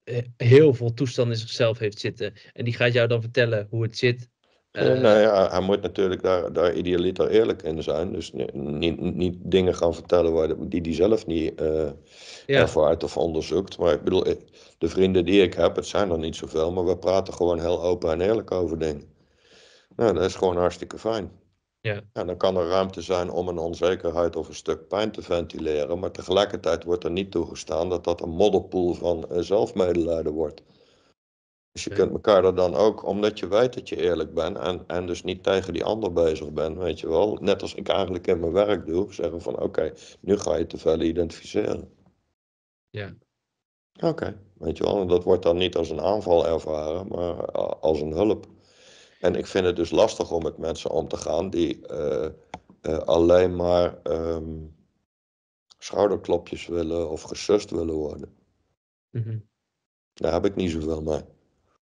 A: eh, heel veel toestand in zichzelf heeft zitten. En die gaat jou dan vertellen hoe het zit.
B: Uh, nou eh, ja, hij moet natuurlijk daar, daar idealiter eerlijk in zijn. Dus niet, niet dingen gaan vertellen waar, die hij zelf niet uh, ja. of onderzoekt. Maar ik bedoel, de vrienden die ik heb, het zijn er niet zoveel, maar we praten gewoon heel open en eerlijk over dingen. Nou, dat is gewoon hartstikke fijn. Ja. En dan kan er ruimte zijn om een onzekerheid of een stuk pijn te ventileren, maar tegelijkertijd wordt er niet toegestaan dat dat een modderpoel van eh, zelfmedelijden wordt. Dus je kunt elkaar er dan ook, omdat je weet dat je eerlijk bent en, en dus niet tegen die ander bezig bent, weet je wel, net als ik eigenlijk in mijn werk doe, zeggen van oké, nu ga je te veel identificeren. Ja. Oké, weet je wel, en dat wordt dan niet als een aanval ervaren, maar eh, als een hulp. En ik vind het dus lastig om met mensen om te gaan die eh, eh, alleen maar ehm, schouderklopjes willen of gesust willen worden. Mhm. Daar heb ik niet zoveel mee.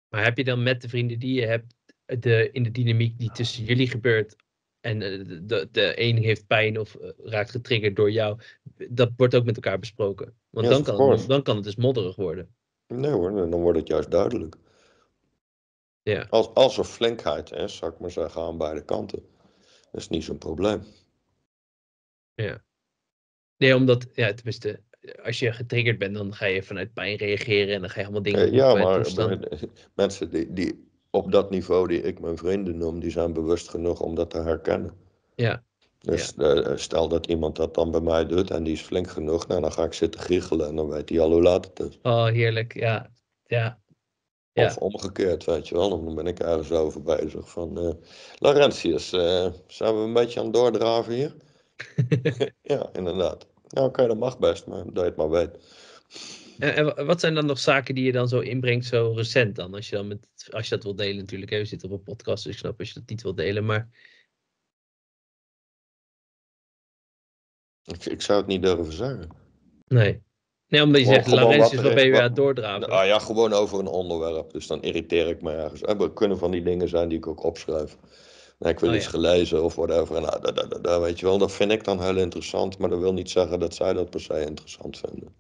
A: Maar heb je dan met de vrienden die je hebt, de, in de dynamiek die tussen jullie gebeurt, en eh, de, de een heeft pijn of raakt getriggerd door jou, dat wordt ook met elkaar besproken. Want dan, kan het, dan kan het dus modderig worden.
B: Nee hoor, dan wordt het juist duidelijk. Als, als er flinkheid is, zou ik maar zeggen, aan beide kanten. Dat is niet zo'n probleem. Ja. Nee, omdat,
A: ja, tenminste, als je getriggerd bent, dan ga je vanuit pijn reageren en dan ga je allemaal dingen. Eh, ja, maar, eh,
B: mensen die, die op dat niveau die ik mijn vrienden noem, die zijn bewust genoeg om dat te herkennen. Ja. Dus eh, stel dat iemand dat dan bij mij doet en die is flink genoeg, nou, dan ga ik zitten giechelen en dan weet hij al hoe laat het is.
A: Oh, heerlijk, ja. Ja,
B: of omgekeerd, weet je wel. Dan ben ik ergens over bezig. Van, eh, Laurentius, uh, zijn we een beetje aan het doordraven hier? ja, inderdaad. Nou, oké, dat mag best, maar dat je het maar weet.
A: En, wat zijn dan nog zaken die je dan zo inbrengt, zo recent dan? Als je, dan met, als je dat wil delen natuurlijk. Hè? We zitten op een podcast, dus ik snap als je dat niet wil delen, maar...
B: Ik, ik zou het niet durven zeggen. Nee.
C: Nee, omdat je zegt, Laurens
B: is wel aan het doordraven. Nou ja, gewoon over een onderwerp. Dus dan irriteer ik me ergens. Eh, er kunnen van die dingen zijn die ik ook opschrijf. Nou, ik wil oh iets gelezen of whatever. nou, dat, dat, dat, weet je wel, dat vind ik dan heel interessant. Maar dat wil niet zeggen dat zij dat per se interessant vinden.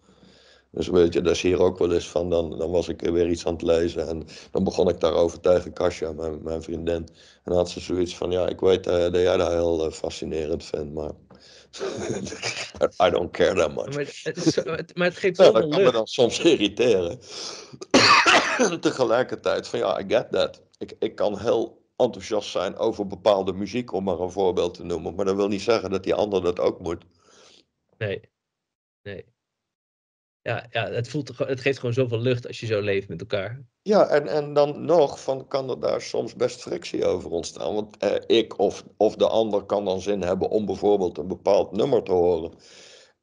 B: Dus weet je, dat is hier ook wel eens van. Dan, dan was ik weer iets aan het lezen. En dan begon ik daarover tegen Kasia, mijn, mijn vriendin. En dan had ze zoiets van: Ja, ik weet eh, dat jij dat heel eh, fascinerend vindt. Maar I don't care that much.
A: Maar het, geeft wel ja, Dat kan me dan
B: soms irriteren. Tegelijkertijd van ja, I get that. Ik, ik kan heel enthousiast zijn over bepaalde muziek, om maar een voorbeeld te noemen. Maar dat wil niet zeggen dat die ander dat ook moet.
A: Nee, nee ja, ja het, voelt, het geeft gewoon zoveel lucht als je zo leeft met elkaar.
B: Ja, en, en dan nog van, kan er daar soms best frictie over ontstaan. Want eh, ik of, of de ander kan dan zin hebben om bijvoorbeeld een bepaald nummer te horen.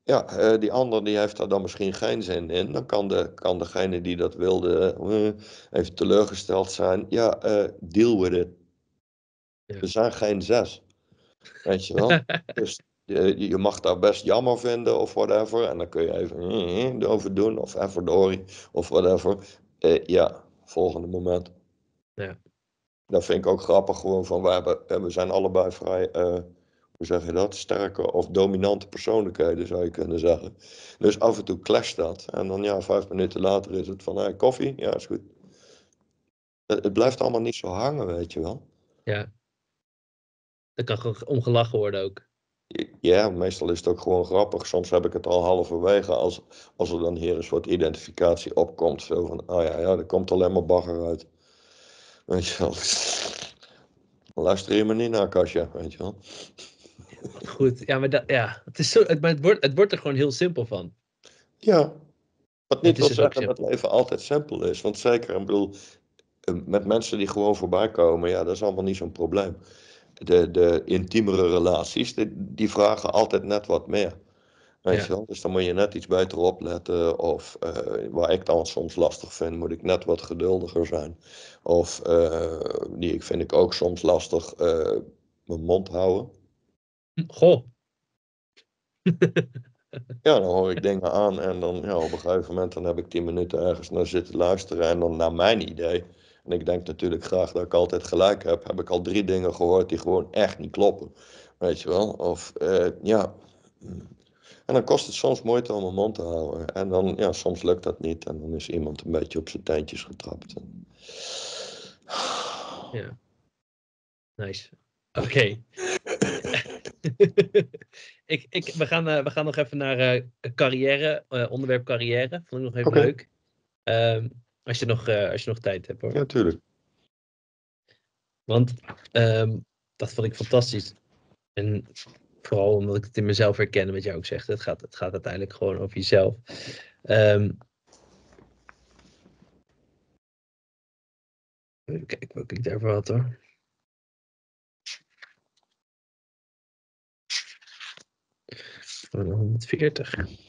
B: Ja, eh, die ander die heeft daar dan misschien geen zin in. Dan kan, de, kan degene die dat wilde eh, even teleurgesteld zijn. Ja, eh, deal with it. Ja. We zijn geen zes. Weet je wel? dus je, je, mag daar best jammer vinden of whatever. En dan kun je even mm, mm, erover doen of everdorie of whatever. Eh, ja, volgende moment. Ja. Dat vind ik ook grappig gewoon van we, hebben, eh, we zijn allebei vrij, eh, hoe zeg je dat, sterke of dominante persoonlijkheden zou je kunnen zeggen. Dus af en toe clasht dat. En dan ja, vijf minuten later is het van hey, koffie, ja is goed. Het, blijft allemaal niet zo hangen, weet je wel.
A: Ja. Dat kan ongelachen worden ook.
B: Ja, meestal is het ook gewoon grappig. Soms heb ik het al halverwege als, als er dan hier een soort identificatie opkomt. Zo van, oh ja, ja, er komt alleen maar bagger uit. Weet je wel. Luister je maar niet naar, Kasja, weet je wel.
A: Goed, ja, maar, dat, ja. Het, is zo, het, wordt, het wordt er gewoon heel simpel van. Ja,
B: wat niet wil dus dat het leven altijd simpel is. Want zeker, ik bedoel, eh, met mensen die gewoon voorbij komen, ja, dat is allemaal niet zo'n probleem de, de intiemere relaties, die, die vragen altijd net wat meer. Weet je wel? Dus dan moet je net iets beter opletten. Of eh, waar ik dan soms lastig vind, moet ik net wat geduldiger zijn. Of uh, die vind ik ook soms lastig, eh, mijn mond houden. Hm, goh. ja, dan hoor ik dingen aan en dan ja, op een gegeven moment dan heb ik tien minuten ergens naar zitten luisteren. En dan naar mijn idee en ik denk natuurlijk graag dat ik altijd gelijk heb. Heb ik al drie dingen gehoord die gewoon echt niet kloppen. Weet je wel? Of eh, ja. En dan kost het soms moeite om mijn mond te houden. En dan, ja, soms lukt dat niet. En dan is iemand een beetje op zijn tandjes getrapt.
C: Ja. Nice. Oké.
A: ik, ik, we, gaan, eh, we gaan nog even naar eh, carrière, onderwerp carrière. Vond ik nog even leuk. Um, als je nog, eh, als je nog tijd hebt hoor. Ja, tuurlijk. Want ehm, dat vond ik fantastisch. En vooral omdat ik het in mezelf herken, wat jij ook zegt. Het gaat, het gaat uiteindelijk gewoon over jezelf. Um,
C: even kijken wat ik daarvoor had hoor.
B: 140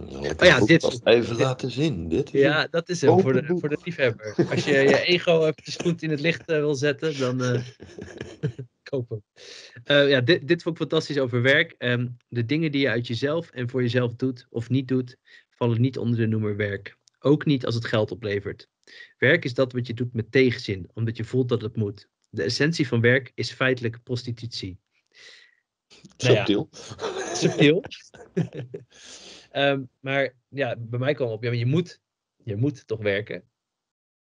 B: oh ja, dit even laten zien. Dit ja,
A: dat is hem voor de, voor de liefhebber. Als je je ego even goed in het licht eh, wil zetten, dan uh, koop hem. Eh, ja, dit, dit vond ik fantastisch over werk. Ehm, de dingen die je uit jezelf en voor jezelf doet of niet doet, vallen niet onder de noemer werk. Ook niet als het geld oplevert. Werk is dat wat je doet met tegenzin, omdat je voelt dat het moet. De essentie van werk is feitelijk prostitutie. Nou subtiel. subtiel. Ehm, maar ja, bij mij kwam op, ja, maar je moet, je moet toch werken.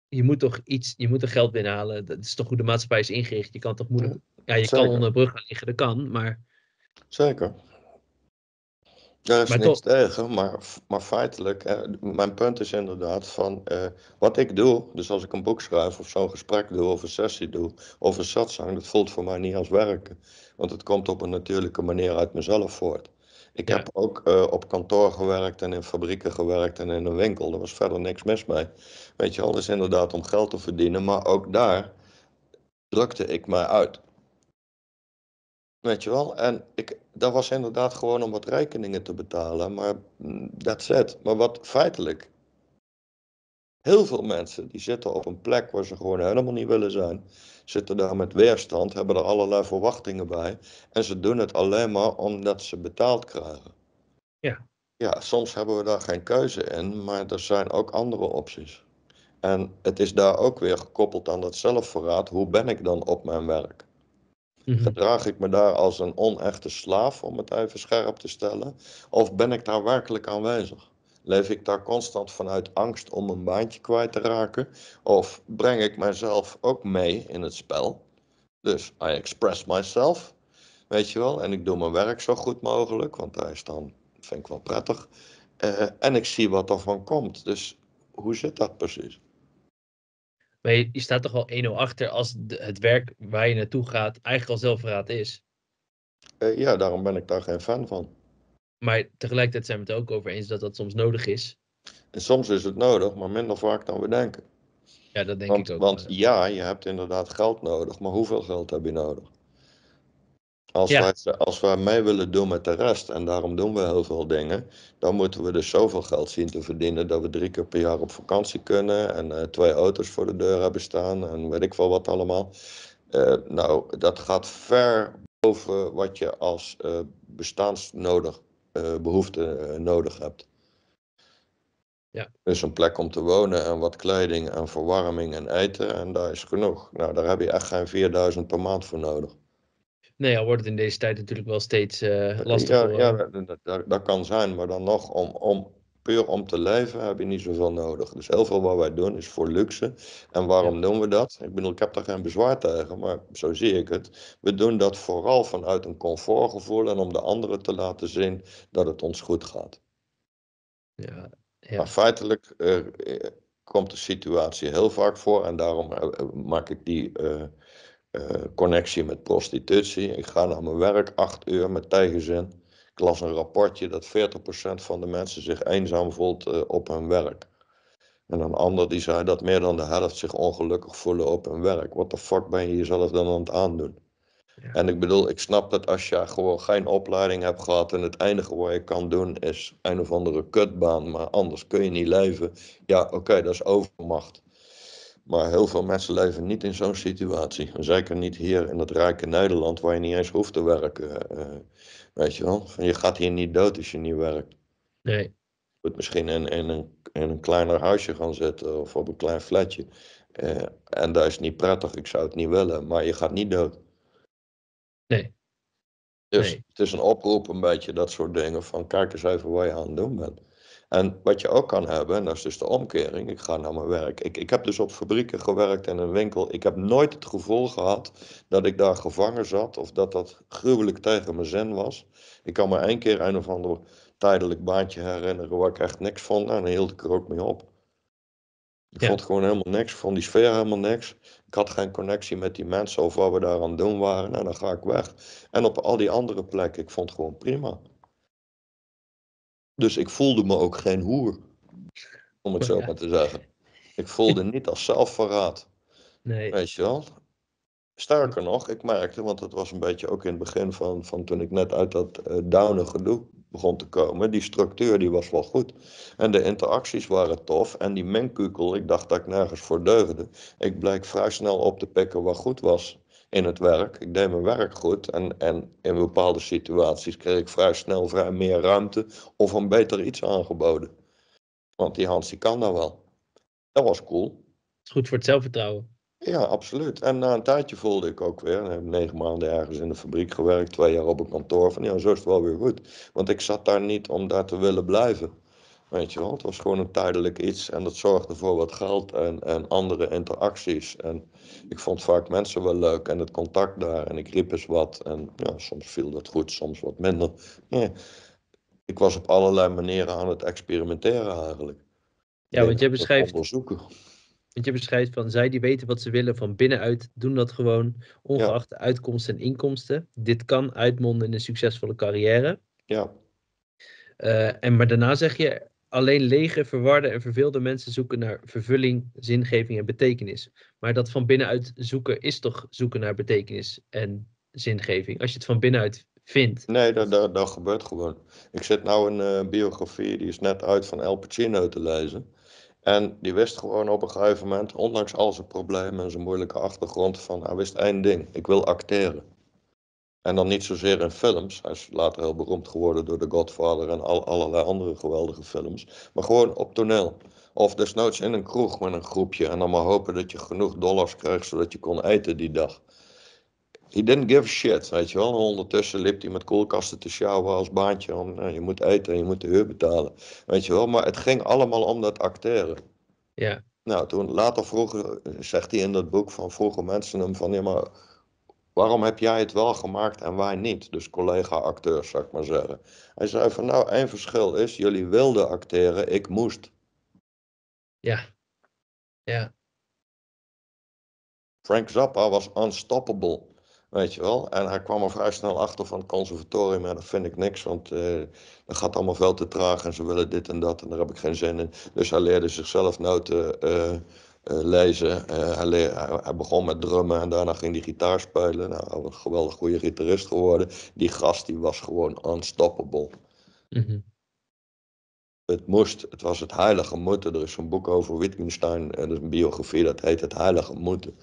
A: Je moet toch iets, je moet er geld binnenhalen. Dat is toch hoe de maatschappij is ingericht. Je kan toch moeilijk, ja, je kan onder brug gaan liggen, dat kan, maar...
B: Zeker. Daar is maar niks tegen, maar, maar feitelijk, eh, mijn punt is inderdaad van eh, wat ik doe, dus als ik een boek schrijf of zo'n gesprek doe of een sessie doe of een satsang, dat voelt voor mij niet als werken. Want het komt op een natuurlijke manier uit mezelf voort. Ik heb ook eh, op kantoor gewerkt en in fabrieken gewerkt en in een winkel. Er was verder niks mis mee. Weet je, alles inderdaad om geld te verdienen, maar ook daar drukte ik mij uit. Weet je wel? En ik, dat was inderdaad gewoon om wat rekeningen te betalen, maar dat mm, zet. Maar wat feitelijk Heel veel mensen die zitten op een plek waar ze gewoon helemaal niet willen zijn, zitten daar met weerstand, hebben er allerlei verwachtingen bij en ze doen het alleen maar omdat ze betaald krijgen. Ja. Ja, soms hebben we daar geen keuze in, maar er zijn ook andere opties. En het is daar ook weer gekoppeld aan dat zelfverraad. Hoe ben ik dan op mijn werk? Mhm. Gedraag ik me daar als een onechte slaaf, om het even scherp te stellen? Of ben ik daar werkelijk aanwezig? Leef ik daar constant vanuit angst om een baantje kwijt te raken? Of breng ik mezelf ook mee in het spel? Dus I express myself, weet je wel. En ik doe mijn werk zo goed mogelijk, want daar is dan, vind ik wel prettig. Eh, en ik zie wat er van komt. Dus hoe zit dat precies?
A: Maar je, staat toch wel 1-0 achter als het werk waar je naartoe gaat eigenlijk al zelfverraad is?
B: Eh, ja, daarom ben ik daar geen fan van.
A: Maar tegelijkertijd zijn we het ook over eens dat dat soms nodig is.
B: En soms is het nodig, maar minder vaak dan we denken. Ja, dat denk ik ook. Want ja, je hebt inderdaad geld nodig, maar hoeveel geld heb je nodig? Als, wij, als wij mee willen doen met de rest, en daarom doen we heel veel dingen, dan moeten we dus zoveel geld zien te verdienen dat we drie keer per jaar op vakantie kunnen en eh, twee auto's voor de deur hebben staan en weet ik wel wat allemaal. Eh, nou, dat gaat ver boven wat je als uh, bestaansnodig eh, behoefte eh, nodig hebt. Ja. Dus een plek om te wonen en wat kleding en verwarming en eten en daar is genoeg. Nou, daar heb je echt geen 4000 per maand voor nodig.
A: Nee, al wordt het in deze tijd natuurlijk wel steeds
B: eh, lastiger. Ja, ja dat, dat, dat, kan zijn, maar dan nog om, om puur om te leven heb je niet zoveel nodig. Dus heel veel wat wij doen is voor luxe. En waarom doen we dat? Ik bedoel, ik heb daar geen bezwaar tegen, maar zo zie ik het. We doen dat vooral vanuit een comfortgevoel en om de anderen te laten zien dat het ons goed gaat. Ja, ja. Maar feitelijk eh, eh, komt de situatie heel vaak voor en daarom eh, maak ik die. connectie met prostitutie. Ik ga naar mijn werk acht uur met tegenzin. Ik las een rapportje dat 40% van de mensen zich eenzaam voelt eh, op hun werk. En een ander die zei dat meer dan de helft zich ongelukkig voelen op hun werk. Wat de fuck ben je jezelf dan aan het aandoen? En ik bedoel, ik snap dat als je gewoon geen opleiding hebt gehad en het enige wat je kan doen is een of andere kutbaan, maar anders kun je niet leven. Ja, oké, dat is overmacht. Maar heel veel mensen leven niet in zo'n situatie. Zeker niet hier in het rijke Nederland, waar je niet eens hoeft te werken. Eh, eh. Weet je wel? Van, je gaat hier niet dood als je niet werkt.
C: Nee. Je
B: moet misschien in, een, een kleiner huisje gaan zitten of op een klein flatje. Eh, en dat is niet prettig, ik zou het niet willen, maar je gaat niet dood. Nee. Dus het is een oproep een beetje, dat soort dingen, van kijk eens even waar je aan het doen bent. En wat je ook kan hebben, en dat is dus de omkering, ik ga naar mijn werk. Ik, ik heb dus op fabrieken gewerkt en een winkel. Ik heb nooit het gevoel gehad dat ik daar gevangen zat of dat dat gruwelijk tegen mijn zin was. Ik kan me één keer een of ander tijdelijk baantje herinneren waar ik echt niks vond en dan hield ik er ook mee op. Ik vond gewoon helemaal niks, vond die sfeer helemaal niks. Ik had geen connectie met die mensen of wat we daar aan doen waren. en nou, dan ga ik weg. En op al die andere plekken, ik vond het gewoon prima. Dus ik voelde me ook geen hoer, om het zo maar te zeggen. Ik voelde niet als zelfverraad. Nee. Weet je wel? Sterker nog, ik merkte, want dat was een beetje ook in het begin van, van toen ik net uit dat uh, downen gedoe begon te komen, die structuur die was wel goed. En de interacties waren tof. En die mengkukel, ik dacht dat ik nergens voor deugde. Ik bleek vrij snel op te pikken wat goed was in het werk. Ik deed mijn werk goed en, en in bepaalde situaties kreeg ik vrij snel vrij meer ruimte of een beter iets aangeboden. Want die Hans kan dat wel. Dat was cool. Goed voor het zelfvertrouwen. Ja, absoluut. En na een tijdje voelde ik ook weer, ik heb negen maanden ergens in de fabriek gewerkt, twee jaar op een kantoor, van ja, zo is het wel weer goed. Want ik zat daar niet om daar te willen blijven. Weet je wel, het was gewoon een tijdelijk iets en dat zorgde voor wat geld en, en andere interacties. En ik vond vaak mensen wel leuk en het contact daar en ik riep eens wat. En ja, soms viel dat goed, soms wat minder. ik was op allerlei manieren aan het experimenteren eigenlijk.
A: Ja, want je beschrijft. Onderzoeken. Want je beschrijft van zij die weten wat ze willen van binnenuit, doen dat gewoon, ongeacht de uitkomsten en inkomsten. Dit kan uitmonden in een succesvolle carrière. Ja. Eh, en maar daarna zeg je, Alleen lege, verwarde en verveelde mensen zoeken naar vervulling, zingeving en betekenis. Maar dat van binnenuit zoeken is toch zoeken naar betekenis en zingeving. Als je het van binnenuit vindt.
B: Nee, dat, dat, dat gebeurt gewoon. Ik zit nou een eh, biografie, die is net uit van El Pacino te lezen. En die wist gewoon op een gegeven moment, ondanks al zijn problemen en zijn moeilijke achtergrond, van hij wist één ding: ik wil acteren. En dan niet zozeer in films. Hij is later heel beroemd geworden door The Godfather en al, allerlei andere geweldige films. Maar gewoon op toneel. Of desnoods in een kroeg met een groepje. En dan maar hopen dat je genoeg dollars kreeg zodat je kon eten die dag. He didn't give a shit, weet je wel. ondertussen liep hij met koelkasten te sjouwen als baantje. Om, nou, je moet eten en je moet de huur betalen. Weet je wel, maar het ging allemaal om dat acteren. Ja. Nou, toen later vroeger, eh, zegt hij in dat boek van vroeger mensen hem van... Ja, maar waarom heb jij het wel gemaakt en wij niet? Dus collega-acteurs, zou ik maar zeggen. Hij zei van nou, één verschil is, jullie wilden acteren, ik moest.
C: Ja, ja.
B: Frank Zappa was unstoppable, weet je wel. En hij kwam er vrij snel achter van het conservatorium, maar dat vind ik niks, want eh, dat gaat allemaal veel te traag en ze willen dit en dat en daar heb ik geen zin in. Dus hij leerde zichzelf noten... Uh, eh, eh, lezen. Eh, hij, hij, begon met drummen en daarna ging hij gitaar spelen. Nou, een geweldig goede gitarist geworden. Die gast die was gewoon unstoppable. Mhm. het moest, het was het heilige moeten. Er is zo'n boek over Wittgenstein, dat is een biografie, dat heet Het Heilige Moeten.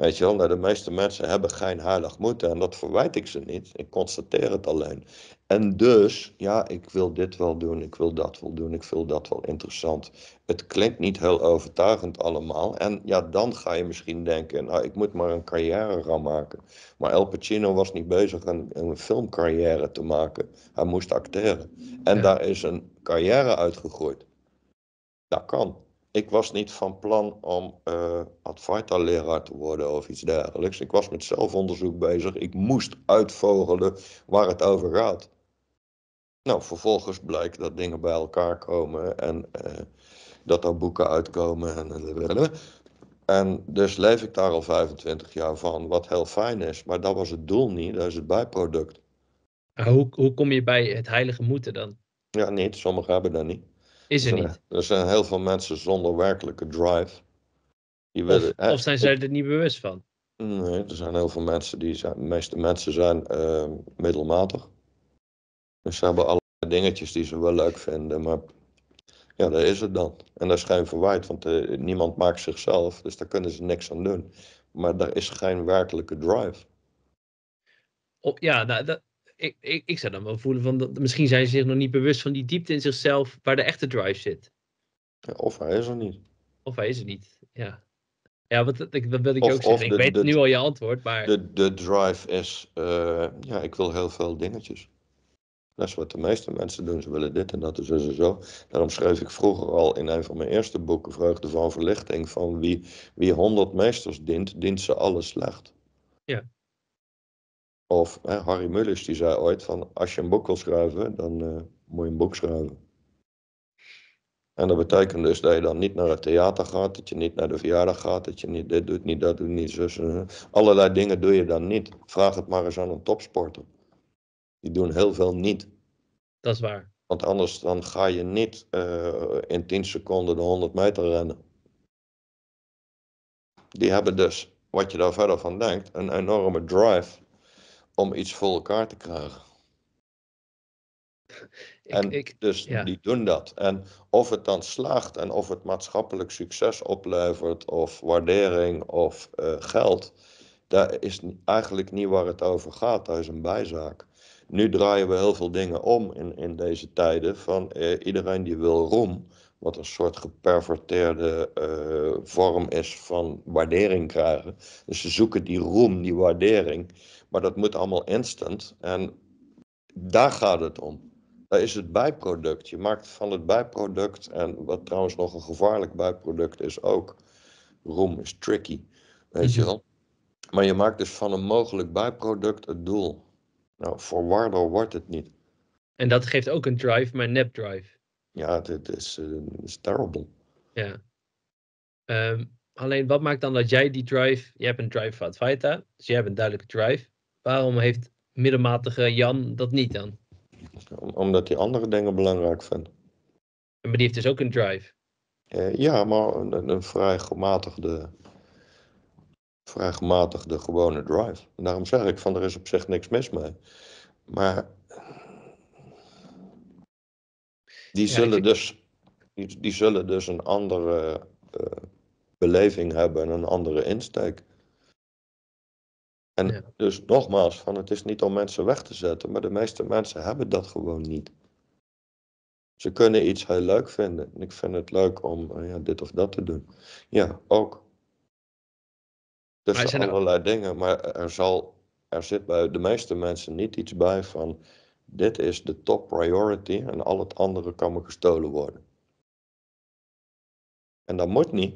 B: Weet je wel, nou, de meeste mensen hebben geen heilig moeten en dat verwijt ik ze niet. Ik constateer het alleen. En dus, ja, ik wil dit wel doen, ik wil dat wel doen, ik vind dat wel interessant. Het klinkt niet heel overtuigend allemaal. En ja, dan ga je misschien denken, nou, ik moet maar een carrière gaan maken. Maar El Pacino was niet bezig een, een filmcarrière te maken. Hij moest acteren. En daar is een carrière uitgegroeid. Dat kan ik was niet van plan om eh, advaita leraar te worden of iets dergelijks. Ik was met zelfonderzoek bezig. Ik moest uitvogelen waar het over gaat. Nou, vervolgens blijkt dat dingen bij elkaar komen en eh, dat er boeken uitkomen. En, en dus leef ik daar al 25 jaar van, wat heel fijn is. Maar dat was het doel niet, dat is het bijproduct.
C: Hoe,
A: hoe kom je bij het heilige moeten dan?
B: Ja, niet. Sommigen hebben dat niet. Is er niet. Er zijn heel veel mensen zonder werkelijke drive. Die of, zijn zij
A: er niet bewust van?
B: Nee, er zijn heel veel mensen die zijn, de meeste mensen zijn ehm, middelmatig. Dus ze hebben allerlei dingetjes die ze wel leuk vinden, maar ja, dat is het dan. En dat is geen verwijt, want eh, niemand maakt zichzelf, dus daar kunnen ze niks aan doen. Maar daar is geen werkelijke drive.
A: Oh, ja, dat, ik, ik, ik zou dan wel voelen van, dat, misschien zijn ze zich nog niet bewust van die diepte in zichzelf waar de echte drive zit. of hij is er niet. Of hij is er niet, ja. Ja, wat,
B: dat, dat wil ik ook zeggen. ik weet nu al je
A: antwoord, maar... De,
B: de drive is, eh, ja, ik wil heel veel dingetjes. Dat is wat de meeste mensen doen. Ze willen dit en dat en zo en zo. Daarom schreef ik vroeger al in een van mijn eerste boeken, Vreugde van Verlichting, van wie, wie 100 meesters dient, dient ze alle slecht. Ja. Of hè, Harry Mullis die zei ooit van als je een boek wil schrijven, dan eh, moet je een boek schrijven. En dat betekent dus dat je dan niet naar het theater gaat, dat je niet naar de verjaardag gaat, dat je niet dit doet, niet dat doet, niet zus. Eh, allerlei dingen doe je dan niet. Vraag het maar eens aan een topsporter. Die doen heel veel niet. Dat is waar. Want anders dan ga je niet eh, in 10 seconden de 100 meter rennen. Die hebben dus, wat je daar verder van denkt, een enorme drive om iets voor elkaar te krijgen. Ik, en ik, dus die doen dat. En of het dan slaagt en of het maatschappelijk succes oplevert, of waardering of eh, geld, daar is eigenlijk niet waar het over gaat. Dat is een bijzaak. Nu draaien we heel veel dingen om in, in deze tijden. Van eh, iedereen die wil roem, wat een soort geperverteerde eh, vorm is van waardering krijgen. Dus ze zoeken die roem, die waardering. Maar dat moet allemaal instant. En daar gaat het om. Daar is het bijproduct. Je maakt van het bijproduct, en wat trouwens nog een gevaarlijk bijproduct is ook, roem is tricky, weet mhm. je wel. Maar je maakt dus van een mogelijk bijproduct het doel. Nou, voor wordt het niet.
A: En dat geeft ook een drive, maar nep drive.
B: Ja, dit is, eh, is terrible.
A: Ja. Ehm, alleen, wat maakt dan dat jij die drive... Je hebt een drive van Advaita, dus jij hebt een duidelijke drive. Waarom heeft middelmatige Jan dat niet dan?
B: omdat hij andere dingen belangrijk vindt.
A: Maar die heeft dus ook een drive.
B: Eh, ja, maar een, vrij gematigde, vrij gematigde gewone drive. daarom zeg ik van er is op zich niks mis mee. Maar die zullen, dus, die, zullen dus een andere eh, beleving hebben en een andere insteek. En dus nogmaals, van het is niet om mensen weg te zetten, maar de meeste mensen hebben dat gewoon niet. Ze kunnen iets heel leuk vinden. En ik vind het leuk om eh, ja, dit of dat te doen. Ja, ook. Dus er zijn allerlei dingen, maar er, zal, er zit bij de meeste mensen niet iets bij van dit is de top priority en al het andere kan me gestolen worden. En dat moet niet.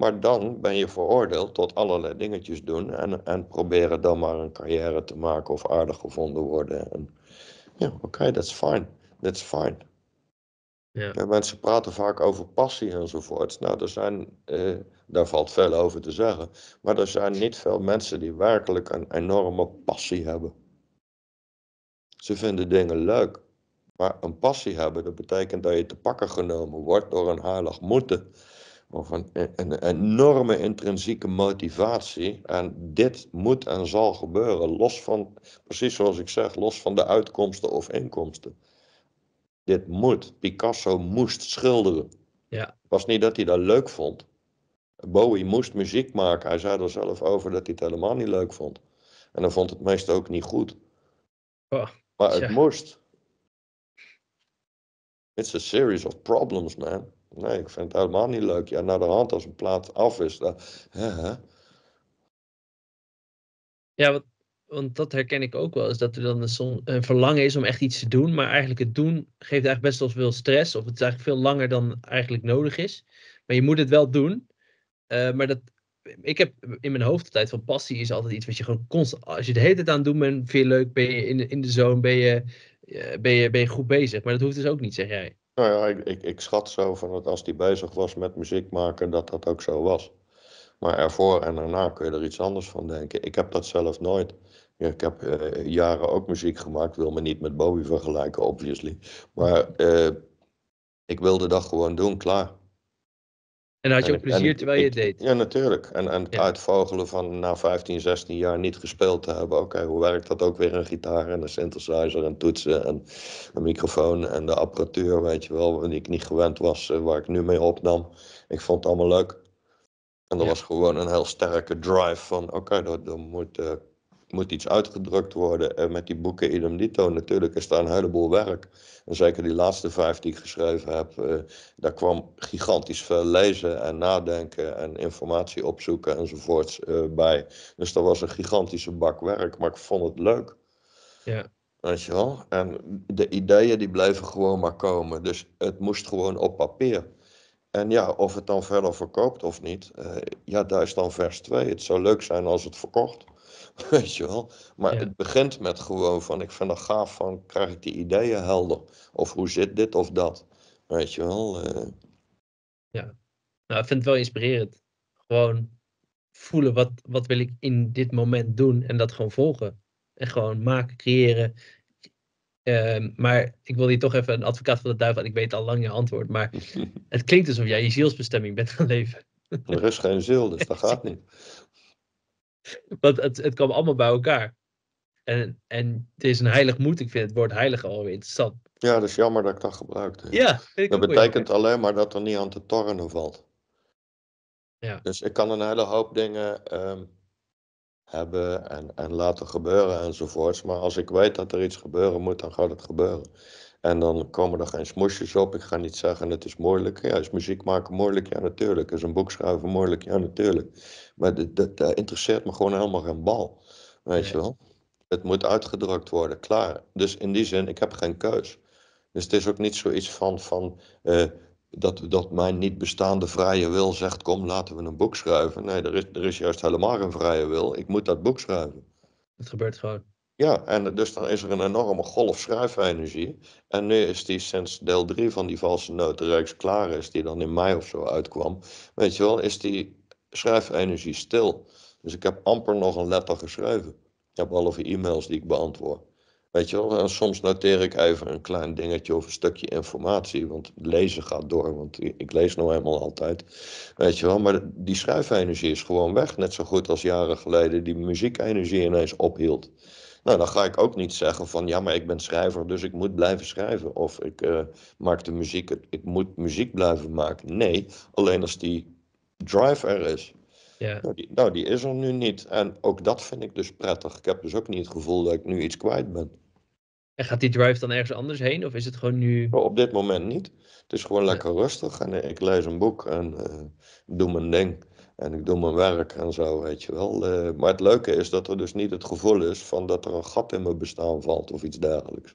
B: Maar dan ben je veroordeeld tot allerlei dingetjes doen en, en proberen dan maar een carrière te maken of aardig gevonden worden. En, ja, oké, okay, that's fine. That's fine. Ja. mensen praten vaak over passie enzovoort. Nou, er zijn, eh, daar valt veel over te zeggen. Maar er zijn niet veel mensen die werkelijk een enorme passie hebben. Ze vinden dingen leuk. Maar een passie hebben, dat betekent dat je te pakken genomen wordt door een heilig moeten of een, enorme intrinsieke motivatie. En dit moet en zal gebeuren, los van, precies zoals ik zeg, los van de uitkomsten of inkomsten. Dit moet. Picasso moest schilderen. Ja. was niet dat hij dat leuk vond. Bowie moest muziek maken. Hij zei er zelf over dat hij het helemaal niet leuk vond. En dan vond het meestal ook niet goed. Oh, maar het moest. It's a series of problems, man. Nee, ik vind het helemaal niet leuk. Ja, naar de hand als een plaat af is. Dan, hè,
A: Ja, want, dat herken ik ook wel. Is dat er dan een, een, verlangen is om echt iets te doen. Maar eigenlijk het doen geeft eigenlijk best wel veel stress. Of het is eigenlijk veel langer dan eigenlijk nodig is. Maar je moet het wel doen. Eh, maar dat, ik heb in mijn hoofd de tijd van passie is altijd iets wat je gewoon constant. Als je het hele tijd aan het doen bent, vind je leuk, ben je in, in de zone, ben je, eh, ben, je, ben je goed bezig. Maar dat hoeft dus ook niet, zeg jij.
B: Nou ja, ik, ik, schat zo van dat als hij bezig was met muziek maken, dat dat ook zo was. Maar ervoor en daarna kun je er iets anders van denken. Ik heb dat zelf nooit. Ik heb eh, jaren ook muziek gemaakt, wil me niet met Bobby vergelijken, obviously. Maar eh, ik wilde dat gewoon doen, klaar.
A: En had je ook plezier terwijl je het deed?
B: Ja, natuurlijk. En, en het uitvogelen van na 15, 16 jaar niet gespeeld te hebben. Oké, hoe werkt dat ook weer? Een gitaar en een synthesizer en toetsen en een microfoon en de apparatuur, weet je wel, die ik niet gewend was, eh, waar ik nu mee opnam. Ik vond het allemaal leuk. En er was gewoon een heel sterke drive van, oké, dat, moet eh, moet iets uitgedrukt worden. En met die boeken idem dito natuurlijk is daar een heleboel werk. En zeker die laatste vijf die ik geschreven heb, eh, daar kwam gigantisch veel lezen en nadenken en informatie opzoeken enzovoorts eh, bij. Dus dat was een gigantische bak werk, maar ik vond het leuk. Ja. Weet je wel? En de ideeën die bleven gewoon maar komen. Dus het moest gewoon op papier. En ja, of het dan verder verkoopt of niet, eh, ja, daar is dan vers 2. Het zou leuk zijn als het verkocht. Weet je wel? Maar het begint met gewoon van, ik vind dat gaaf van, krijg ik die ideeën helder? Of hoe zit dit of dat? Weet je wel? Eh.
A: Ja, nou, ik vind het wel inspirerend. Gewoon voelen, wat, wat wil ik in dit moment doen? En dat gewoon volgen. En gewoon maken, creëren. Ehm, maar ik wil hier toch even een advocaat van de duivel, en ik weet al lang je antwoord, maar het klinkt alsof jij je zielsbestemming bent gaan leven.
B: Er is geen ziel, dus dat gaat niet.
A: Want het, het kwam allemaal bij elkaar. En, en het is een heilig moed. Ik vind het woord heilig alweer interessant.
B: Ja, dat is jammer dat ik dat gebruikte. Dus. Ja, dat betekent alleen maar dat er niet aan te tornen valt. Ja. Dus ik kan een hele hoop dingen ehm, hebben en, en laten gebeuren enzovoorts. Maar als ik weet dat er iets gebeuren moet, dan gaat het gebeuren. En dan komen er geen smoesjes op. Ik ga niet zeggen het is moeilijk. Ja, is muziek maken moeilijk? Ja, natuurlijk. Is een boek schrijven moeilijk? Ja, natuurlijk. Maar dat, interesseert me gewoon helemaal geen bal. Weet je wel? Het moet uitgedrukt worden, klaar. Dus in die zin, ik heb geen keus. Dus het is ook niet zoiets van, van eh, dat, dat mijn niet bestaande vrije wil zegt: kom, laten we een boek schrijven. Nee, er is, er is juist helemaal geen vrije wil. Ik moet dat boek schrijven.
A: Het gebeurt gewoon.
B: Ja, en dus dan is er een enorme golf schuifenergie. En nu is die sinds deel 3 van die valse reeks klaar is, die dan in mei of zo uitkwam. Weet je wel, is die schrijfenergie stil. Dus ik heb amper nog een letter geschreven. Ik heb behalve e-mails die ik beantwoord. Weet je wel, en soms noteer ik even een klein dingetje of een stukje informatie, want lezen gaat door, want ik lees nou helemaal altijd. Weet je wel, maar die schrijfenergie is gewoon weg, net zo goed als jaren geleden die muziekenergie ineens ophield. Nou, dan ga ik ook niet zeggen van ja, maar ik ben schrijver, dus ik moet blijven schrijven. Of ik eh, maak de muziek, ik moet muziek blijven maken. Nee, alleen als die drive er is. Ja. Nou, nou, die, is er nu niet. En ook dat vind ik dus prettig. Ik heb dus ook niet het gevoel dat ik nu iets kwijt ben.
A: En gaat die drive dan ergens anders heen? Of is het gewoon nu.
B: Nou, op dit moment niet. Het is gewoon lekker rustig en ik lees een boek en eh, doe mijn ding. En ik doe mijn werk en zo, weet je wel. Eh, maar het leuke is dat er dus niet het gevoel is van dat er een gat in mijn bestaan valt of iets dergelijks.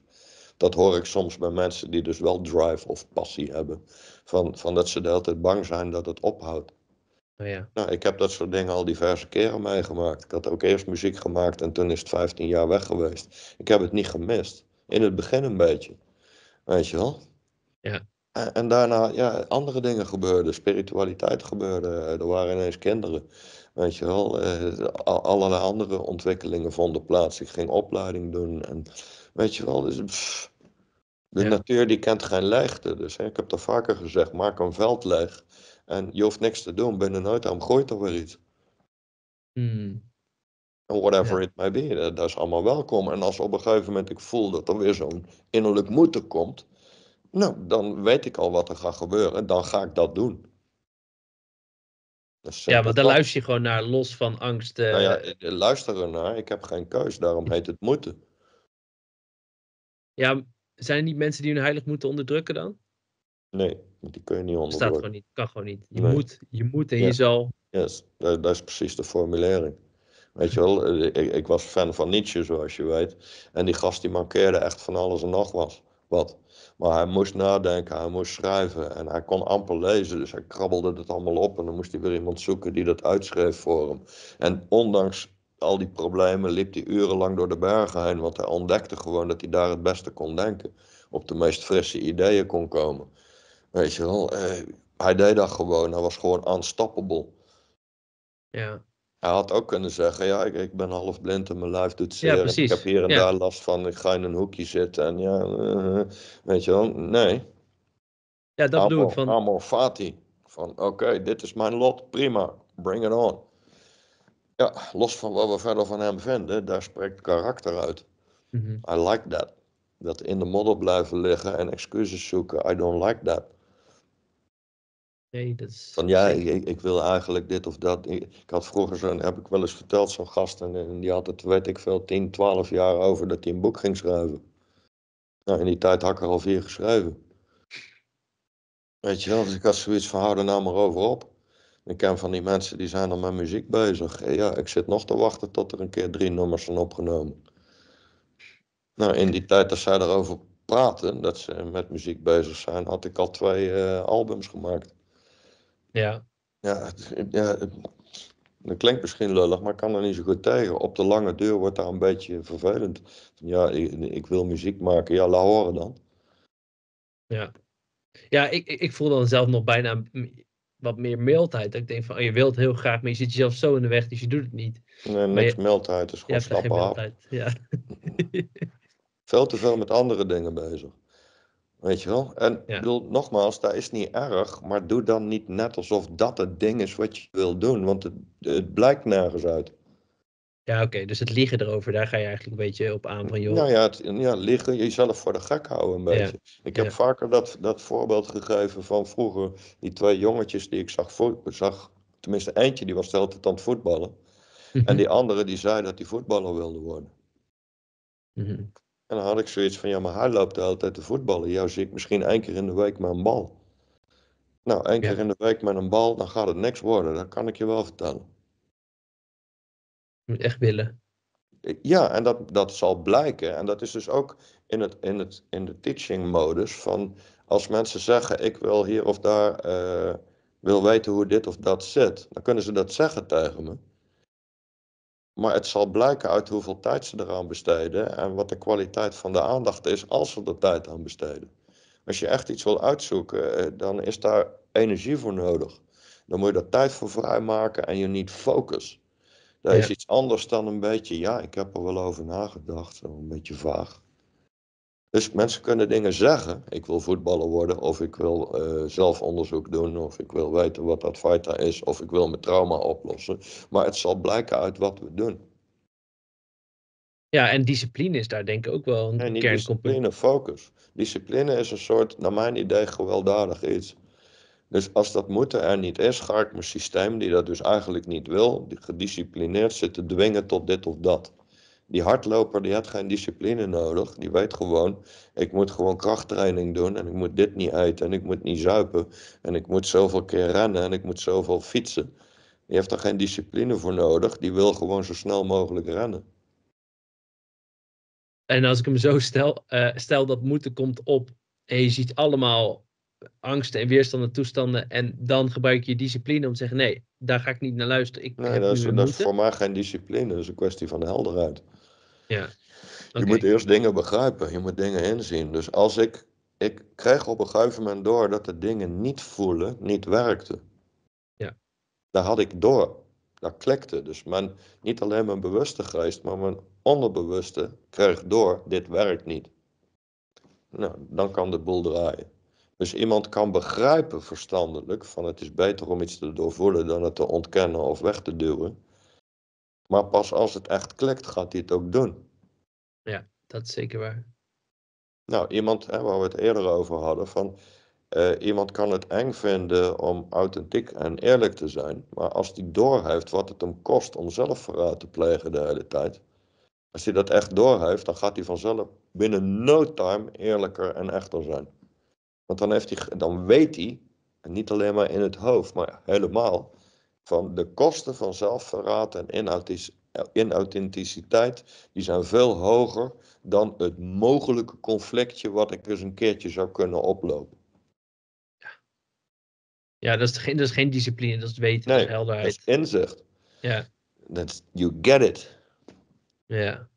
B: Dat hoor ik soms bij mensen die dus wel drive of passie hebben. Van, van dat ze de hele tijd bang zijn dat het ophoudt. Oh ja. Nou, ik heb dat soort dingen al diverse keren meegemaakt. Ik had ook eerst muziek gemaakt en toen is het 15 jaar weg geweest. Ik heb het niet gemist. In het begin een beetje. Weet je wel? Ja. Eh, en daarna, ja, andere dingen gebeurden. Spiritualiteit gebeurde. Eh, er waren ineens kinderen. Weet je wel, eh, allerlei andere ontwikkelingen vonden plaats. Ik ging opleiding doen. En weet je wel, dus, de natuur die kent geen leegte. Dus hè, ik heb dat vaker gezegd, maak een veld leeg. En je hoeft niks te doen. Binnen uit, aan gooit er weer iets. Hmm. whatever it may be, dat, dat, is allemaal welkom. En als op een gegeven moment ik voel dat er weer zo'n innerlijk moeten komt, nou, dan weet ik al wat er gaat gebeuren. Dan ga ik dat doen. ja, want daar luister
A: je gewoon naar, los van angst. Uh... Nou ja,
B: eh, eh, eh, luister Ik heb geen keus, daarom heet het moeten.
A: Ja, zijn er niet mensen die hun heilig moeten onderdrukken dan?
B: Nee, die kun je niet onderdrukken. Dat staat gewoon niet, kan gewoon niet. Je moet,
A: je moet en je zal.
B: Yes, dat, is precies de formulering. Weet je wel, ik, ik was fan van Nietzsche, zoals je weet. En die gast die mankeerde echt van alles en nog was, wat. Maar hij moest nadenken, hij moest schrijven en hij kon amper lezen. Dus hij krabbelde het allemaal op en dan moest hij weer iemand zoeken die dat uitschreef voor hem. En ondanks al die problemen liep hij urenlang door de bergen heen, want hij ontdekte gewoon dat hij daar het beste kon denken. Op de meest frisse ideeën kon komen. Weet je wel, eh, hij deed dat gewoon, hij was gewoon unstoppable. Ja, hij had ook kunnen zeggen, ja, ik, ik ben half blind en mijn lijf doet zeer. ik heb hier en daar last van, ik ga in een hoekje zitten en ja, eh, weet je wel, nee. Ja, dat doe ik van... Amor fati, van oké, dit is mijn lot, prima, bring it on. Ja, los van wat we verder van hem vinden, daar spreekt karakter uit. Mm I like that. Dat in de modder blijven liggen en excuses zoeken, I don't like that dat Van ja, ik, ik, wil eigenlijk dit of dat. Ik, had vroeger zo'n, heb ik wel eens verteld, zo'n gast. En, die had het, weet ik veel, 10, 12 jaar over dat hij een boek ging schrijven. Nou, in die tijd had ik er al vier geschreven. Weet je wel, dus ik had zoiets van, hou er nou maar over op. Ik ken van die mensen die zijn al met muziek bezig. En ja, ik zit nog te wachten tot er een keer drie nummers zijn opgenomen. Nou, in die tijd dat zij erover praten, dat ze met muziek bezig zijn, had ik al twee eh, albums gemaakt. Ja. Ja, ja, dat klinkt misschien lullig, maar ik kan er niet zo goed tegen. Op de lange deur wordt daar een beetje vervelend. Ja, ik, ik wil muziek maken. Ja, laat horen dan.
A: Ja, ja ik, ik voel dan zelf nog bijna wat meer mildheid. Dat ik denk van, oh, je wilt heel graag, maar je zit jezelf zo in de weg, dus je doet het niet.
B: Nee, niks je, is gewoon stappen Ja. veel te veel met andere dingen bezig. Weet je wel? En bedoel, nogmaals, dat is niet erg, maar doe dan niet net alsof dat het ding is wat je wil doen, want het, het blijkt nergens uit.
A: Ja, oké, dus het liegen erover, daar ga je eigenlijk een beetje op aan van joh. Nou
B: ja, ja liegen, jezelf voor de gek houden een beetje. Ik heb vaker dat, dat voorbeeld gegeven van vroeger, die twee jongetjes die ik zag, voor, zag tenminste eentje die was de hele tijd aan het voetballen. en mhm. die andere die zei dat hij voetballer wilde worden. Mhm. En dan had ik zoiets van, ja, maar hij loopt altijd te voetballen. Jou zie ik misschien één keer in de week met een bal. Nou, één keer in de week met een bal, dan gaat het niks worden. Dat kan ik je wel vertellen.
A: Je moet echt willen.
B: Ja, en dat, dat zal blijken. En dat is dus ook in, het, in, het, in de teaching modus van als mensen zeggen ik wil hier of daar eh, wil weten hoe dit of dat zit, dan kunnen ze dat zeggen tegen me. Maar het zal blijken uit hoeveel tijd ze eraan besteden en wat de kwaliteit van de aandacht is als ze er tijd aan besteden. Als je echt iets wil uitzoeken, eh, dan is daar energie voor nodig. Dan moet je daar tijd voor vrijmaken en je niet focus. Dat is iets anders dan een beetje, ja, ik heb er wel over nagedacht, een beetje vaag. Dus mensen kunnen dingen zeggen. Ik wil voetballer worden, of ik wil uh, eh, zelf onderzoek doen, of ik wil weten wat dat fighter is, of ik wil mijn trauma oplossen. Maar het zal blijken uit wat we doen.
A: Ja, en discipline is daar denk ik ook wel een nee,
B: Discipline, focus. Discipline is een soort, naar mijn idee, gewelddadig iets. Dus als dat moeten er niet is, ga ik mijn systeem, die dat dus eigenlijk niet wil, gedisciplineerd zitten dwingen tot dit of dat. Die hardloper die had geen discipline nodig. Die weet gewoon, ik moet gewoon krachttraining doen en ik moet dit niet eten en ik moet niet zuipen en ik moet zoveel keer rennen en ik moet zoveel fietsen. Die heeft daar geen discipline voor nodig. Die wil gewoon zo snel mogelijk rennen.
A: En als ik hem zo stel, uh, stel dat moeten komt op en je ziet allemaal angsten en weerstanden, toestanden. En dan gebruik je discipline om te zeggen: nee, daar ga ik niet naar luisteren. Ik nee, dat is, dat is voor
B: mij geen discipline. Dat is een kwestie van helderheid. Ja. Je moet eerst dingen begrijpen, je moet dingen inzien. Dus als ik, ik kreeg op een gegeven moment door dat de dingen niet voelen, niet werkten. Ja. Daar had ik door, dat klikte. Dus mijn, niet alleen mijn bewuste geest, maar mijn onderbewuste kreeg door, dit werkt niet. Nou, dan kan de boel draaien. Dus iemand kan begrijpen verstandelijk van het is beter om iets te doorvoelen dan het te ontkennen of weg te duwen. Maar pas als het echt klikt, gaat hij het ook doen.
A: Ja, dat is zeker waar.
B: Nou, iemand hè, waar we het eerder over hadden, van eh, iemand kan het eng vinden om authentiek en eerlijk te zijn, maar als die doorheeft wat het hem kost om zelfverraad te plegen de hele tijd, als hij dat echt doorheeft, dan gaat hij vanzelf binnen no time eerlijker en echter zijn. Want dan, heeft hij, dan weet hij, niet alleen maar in het hoofd, maar helemaal, van de kosten van zelfverraad en inauthenticiteit, die zijn veel hoger dan het mogelijke conflictje wat ik eens dus een keertje zou kunnen oplopen. Ja,
C: ja
A: dat, is geen, dat is geen discipline, dat is weten, nee, helderheid. Dat is inzicht. Ja.
B: you get it. Ja.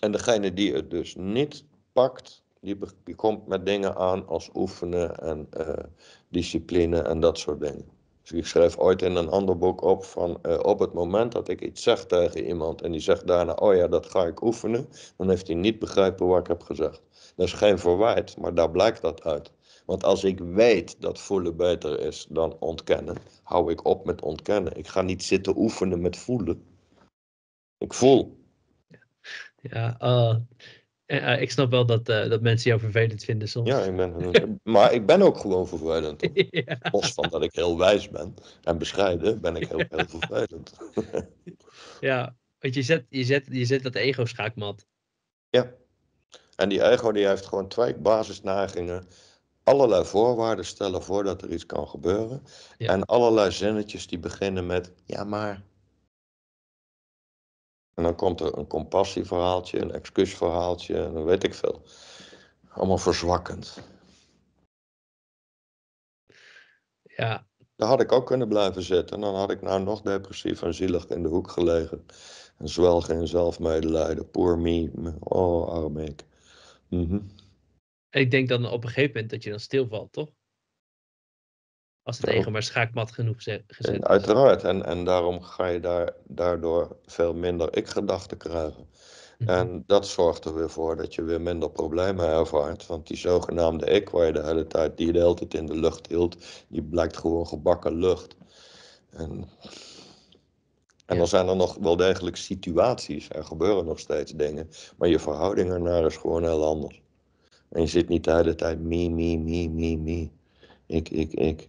B: En degene die het dus niet pakt, die, die komt met dingen aan als oefenen en eh, discipline en dat soort dingen. Dus ik schreef ooit in een ander boek op van eh, op het moment dat ik iets zeg tegen iemand en die zegt daarna, oh ja, dat ga ik oefenen, dan heeft hij niet begrepen wat ik heb gezegd. Dat is geen verwijt, maar daar blijkt dat uit. Want als ik weet dat voelen beter is dan ontkennen, hou ik op met ontkennen. Ik ga niet zitten oefenen met voelen. Ik voel.
A: Ja, uh, eh, eh, ik snap wel dat, eh, dat mensen jou vervelend vinden soms. Ja,
B: ik ben, maar ik ben ook gewoon vervelend. ja. Los van dat ik heel wijs ben en bescheiden, ben ik heel, vervelend.
A: ja, want je zet, je zet, je zet dat ego schaakmat.
B: Ja, en die ego die heeft gewoon twee basisnagingen. Allerlei voorwaarden stellen voordat er iets kan gebeuren. En allerlei zinnetjes die beginnen met, ja maar... En dan komt er een compassieverhaaltje, een excuusverhaaltje, en dan weet ik veel. Allemaal verzwakkend. Ja. Daar had ik ook kunnen blijven zitten. En dan had ik nou nog depressief en zielig in de hoek gelegen. En zwelgen in zelfmedelijden. Poor me. Oh, arm ik. Mhm.
A: ik denk dan op een gegeven moment dat je dan stilvalt, toch? Als het tegen maar schaakmat genoeg
B: gezet Uiteraard, en, en daarom ga je daar, daardoor veel minder ik-gedachten krijgen. Mhm. En dat zorgt er weer voor dat je weer minder problemen ervaart. Want die zogenaamde ik waar je de hele tijd, die je de hele tijd in de lucht hield, die blijkt gewoon gebakken lucht. En, en dan zijn er nog wel degelijk situaties. Er gebeuren nog steeds dingen. Maar je verhouding ernaar is gewoon heel anders. En je zit niet de hele tijd me, me, me, me, me. Ik, ik, ik.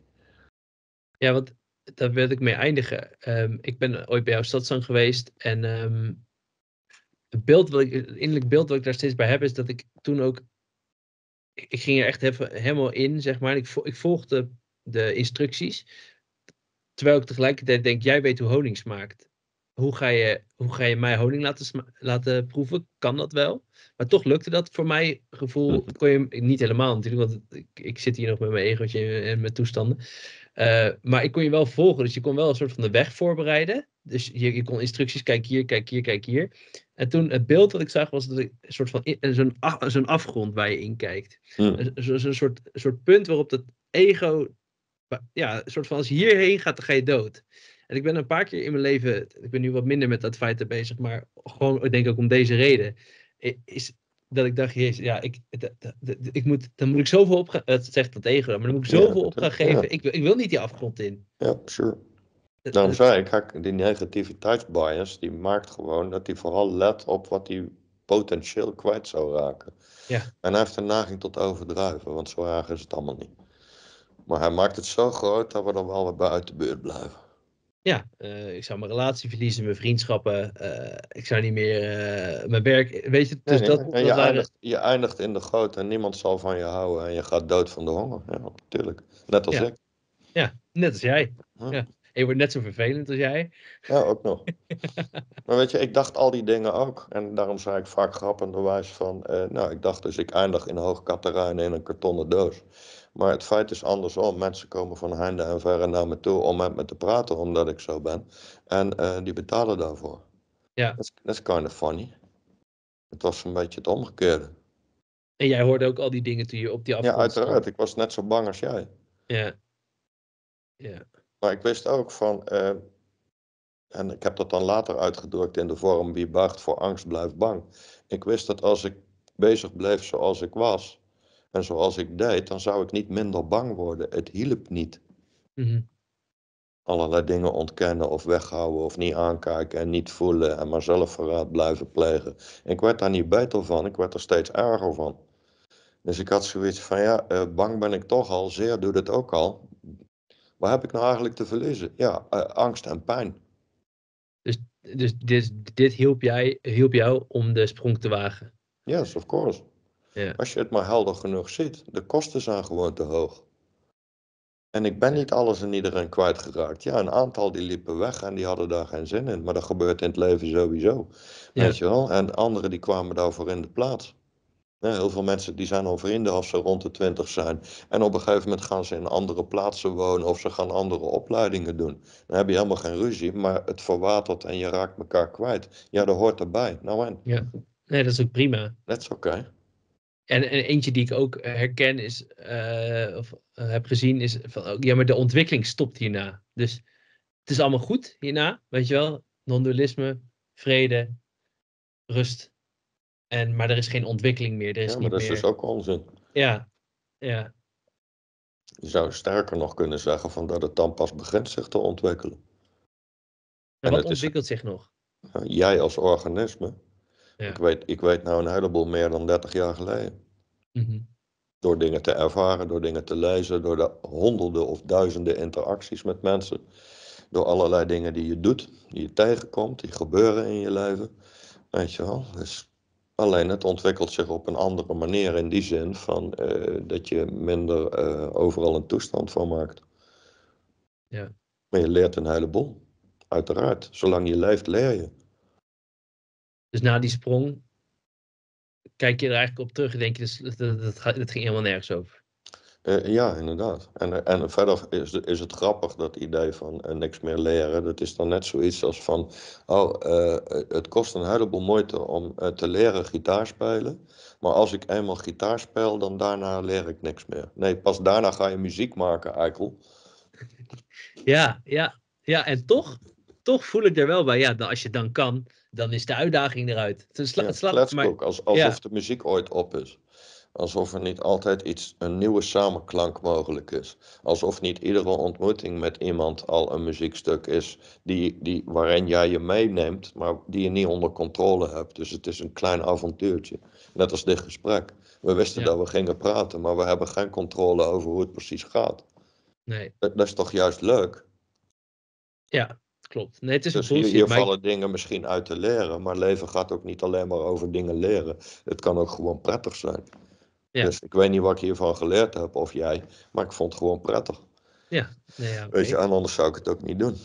A: Ja, want daar wil ik mee eindigen. Ehm, ik ben ooit bij jouw stadsang geweest en ehm, het, beeld wat ik, het innerlijk beeld wat ik daar steeds bij heb is dat ik toen ook, ik, ging er echt even, helemaal in, zeg maar. Ik, ik volgde de instructies, terwijl ik tegelijkertijd denk, jij weet hoe honing smaakt. Hoe ga je, hoe ga je mij honing laten, laten proeven? Kan dat wel? Maar toch lukte dat voor mij gevoel. Kon je, niet helemaal natuurlijk, want ik, ik zit hier nog met mijn egootje en mijn toestanden. Eh, maar ik kon je wel volgen, dus je kon wel een soort van de weg voorbereiden. Dus je, kon instructies, kijk hier, kijk hier, kijk hier. En toen het beeld dat ik zag was dat ik een soort van eh, zo'n zo afgrond waar je in kijkt. Een Zo'n soort, soort punt waarop dat ego, ja, een soort van als je hierheen gaat, dan ga je dood. En ik ben een paar keer in mijn leven, ik ben nu wat minder met dat feit bezig, maar gewoon, ik denk ook om deze reden, is, dat ik dacht, jezus, ja, ik, ik moet, dan moet ik zoveel op gaan, dat zegt dat tegen, maar dan moet ik zoveel op gaan geven. Ik, ik wil niet die
B: afgrond in. Ja, sure. Nou, Daarom zei ik, die negativiteitsbias, die maakt gewoon dat hij vooral let op wat hij potentieel kwijt zou raken. Ja. En hij heeft een naging tot overdrijven, want zo erg is het allemaal niet. Maar hij maakt het zo groot dat we dan wel weer buiten de buurt blijven
A: ja, eh, ik zou mijn relatie verliezen, mijn vriendschappen. Eh, ik zou niet meer eh, mijn werk. Weet je, dus dat, dat je, waren... eindigt,
B: je, eindigt, in de goot en niemand zal van je houden en je gaat dood van de honger. Ja, natuurlijk. Net als ik.
A: Ja, net als jij. Ja. je wordt net zo vervelend als jij. Ja, ook nog.
B: maar weet je, ik dacht al die dingen ook. En daarom zei ik vaak grappenderwijs wijze van. nou, ik dacht dus, ik eindig in Hoog in een kartonnen doos. Maar het feit is andersom. Mensen komen van heinde en verre naar me toe om met me te praten, omdat ik zo ben. En eh, die betalen daarvoor. Ja. Dat is kind of funny. Het was een beetje het omgekeerde. En jij hoorde ook al die dingen toen je op die afstand. Ja, uiteraard. Ik was net zo bang als jij. Ja. ja. Maar ik wist ook van... Eh, en ik heb dat dan later uitgedrukt in de vorm... Wie buigt voor angst, blijft bang. Ik wist dat als ik bezig bleef zoals ik was... En zoals ik deed, dan zou ik niet minder bang worden. Het hielp niet. Mm Allerlei dingen ontkennen of weghouden of niet aankijken en niet voelen en maar zelfverraad blijven plegen. En ik werd daar niet beter van, ik werd er steeds erger van. Dus ik had zoiets van, ja, eh, bang ben ik toch al, zeer doet het ook al. Waar heb ik nou eigenlijk te verliezen? Ja, eh, angst en pijn.
A: Dus, dus dit, dit hielp, jij, hielp jou om de sprong te wagen?
B: Yes, of course. Als je het maar helder genoeg ziet. De kosten zijn gewoon te hoog. En ik ben niet alles en iedereen kwijtgeraakt. Ja, een aantal die liepen weg en die hadden daar geen zin in. Maar dat gebeurt in het leven sowieso. Weet je wel? En anderen die kwamen daarvoor in de plaats. Ja, heel veel mensen die zijn al vrienden als ze rond de twintig zijn. En op een gegeven moment gaan ze in andere plaatsen wonen of ze gaan andere opleidingen doen. Dan heb je helemaal geen ruzie, maar het verwatert en je raakt elkaar kwijt. Ja, dat hoort erbij. Nou en.
A: Ja, nee, dat is ook prima.
B: Dat is oké.
A: En, en, eentje die ik ook eh, herken is, eh, of eh, heb gezien, is oh, ja, maar de ontwikkeling stopt hierna. Dus het is allemaal goed hierna, weet je wel? Non-dualisme, vrede, rust. En, maar er is geen ontwikkeling meer. Er is ja, maar dat is dus ook onzin. Ja, ja.
B: Je zou sterker nog kunnen zeggen van dat het dan pas begint zich te ontwikkelen. En, en wat
A: ontwikkelt zich nog?
B: Jij als organisme ik, weet, ik weet nou een heleboel meer dan 30 jaar geleden. Mhm. Door dingen te ervaren, door dingen te lezen, door de honderden of duizenden interacties met mensen. Door allerlei dingen die je doet, die je tegenkomt, die gebeuren in je leven. Weet je wel. Dus, alleen het ontwikkelt zich op een andere manier in die zin van eh, dat je minder eh, overal een toestand van maakt. Ja. Maar je leert een heleboel. Uiteraard. Zolang je leeft, leer je. Dus
A: na die sprong kijk je er eigenlijk op terug en denk je, dus, dat, dat, ging helemaal nergens over.
B: Eh, ja, inderdaad. En, eh, en verder is, is het grappig dat idee van eh, niks meer leren. Dat is dan net zoiets als van, oh, het kost een heleboel moeite om te leren gitaar spelen. Maar als ik eenmaal gitaar speel, dan daarna leer ik niks meer. Nee, pas daarna ga je muziek maken, eikel. Ja,
A: ja, ja. En toch, toch voel ik er wel bij, ja, als je dan kan, dan is de uitdaging eruit. Het, sla, ja,
B: slaat ook, als, alsof de muziek ooit op is. Alsof er niet altijd iets, een nieuwe samenklank mogelijk is. Alsof niet iedere ontmoeting met iemand al een muziekstuk is die, die, waarin jij je meeneemt, maar die je niet onder controle hebt. Dus het is een klein avontuurtje. Net als dit gesprek. We wisten dat we gingen praten, maar we hebben geen controle over hoe het precies gaat. Nee. dat is toch juist leuk?
A: Ja, klopt. het is dus bullshit, hier, vallen
B: dingen misschien uit te leren, maar leven gaat ook niet alleen maar over dingen leren. Het kan ook gewoon prettig zijn. Ja. Dus ik weet niet wat ik hiervan geleerd heb, of jij, maar ik vond het gewoon prettig.
C: Ja, ja
B: Weet je, en anders zou ik het ook niet doen.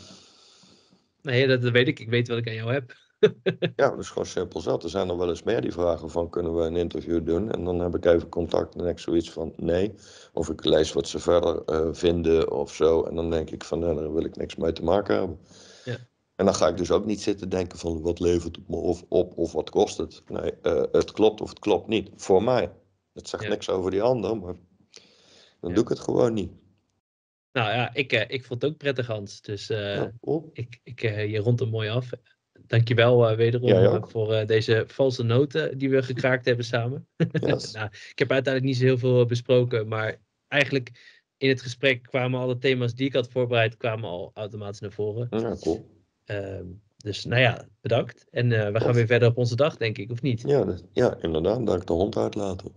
B: Nee, dat, weet ik. Ik weet wat ik aan jou heb. ja, dat is gewoon simpel zat. Er zijn er wel eens meer die vragen van, kunnen we een interview doen? En dan heb ik even contact en ik zoiets van, nee. Of ik lees wat ze verder eh, vinden of zo. En dan denk ik van, daar wil ik niks mee te maken hebben. En dan ga ik dus ook niet zitten denken van wat levert het me of, op of wat kost het. Nee, eh, het klopt of het klopt niet. Voor mij. Het zegt niks over die ander, maar dan doe ik het gewoon niet.
A: Nou ja, ik, eh, ik vond het ook prettig, Hans. Dus eh, ik, ik, je rond hem mooi af. Dankjewel uh, wederom voor deze valse noten die we gekraakt hebben samen. nou, ik heb uiteindelijk niet zo heel veel besproken, maar eigenlijk in het gesprek kwamen alle thema's die ik had voorbereid, kwamen al automatisch naar voren. Ja, cool. Ehm, dus nou ja, bedankt. En eh, we gaan weer verder op onze dag, denk ik, of
B: niet? Ja, dus, ja inderdaad. dank ik de hond uitlaten.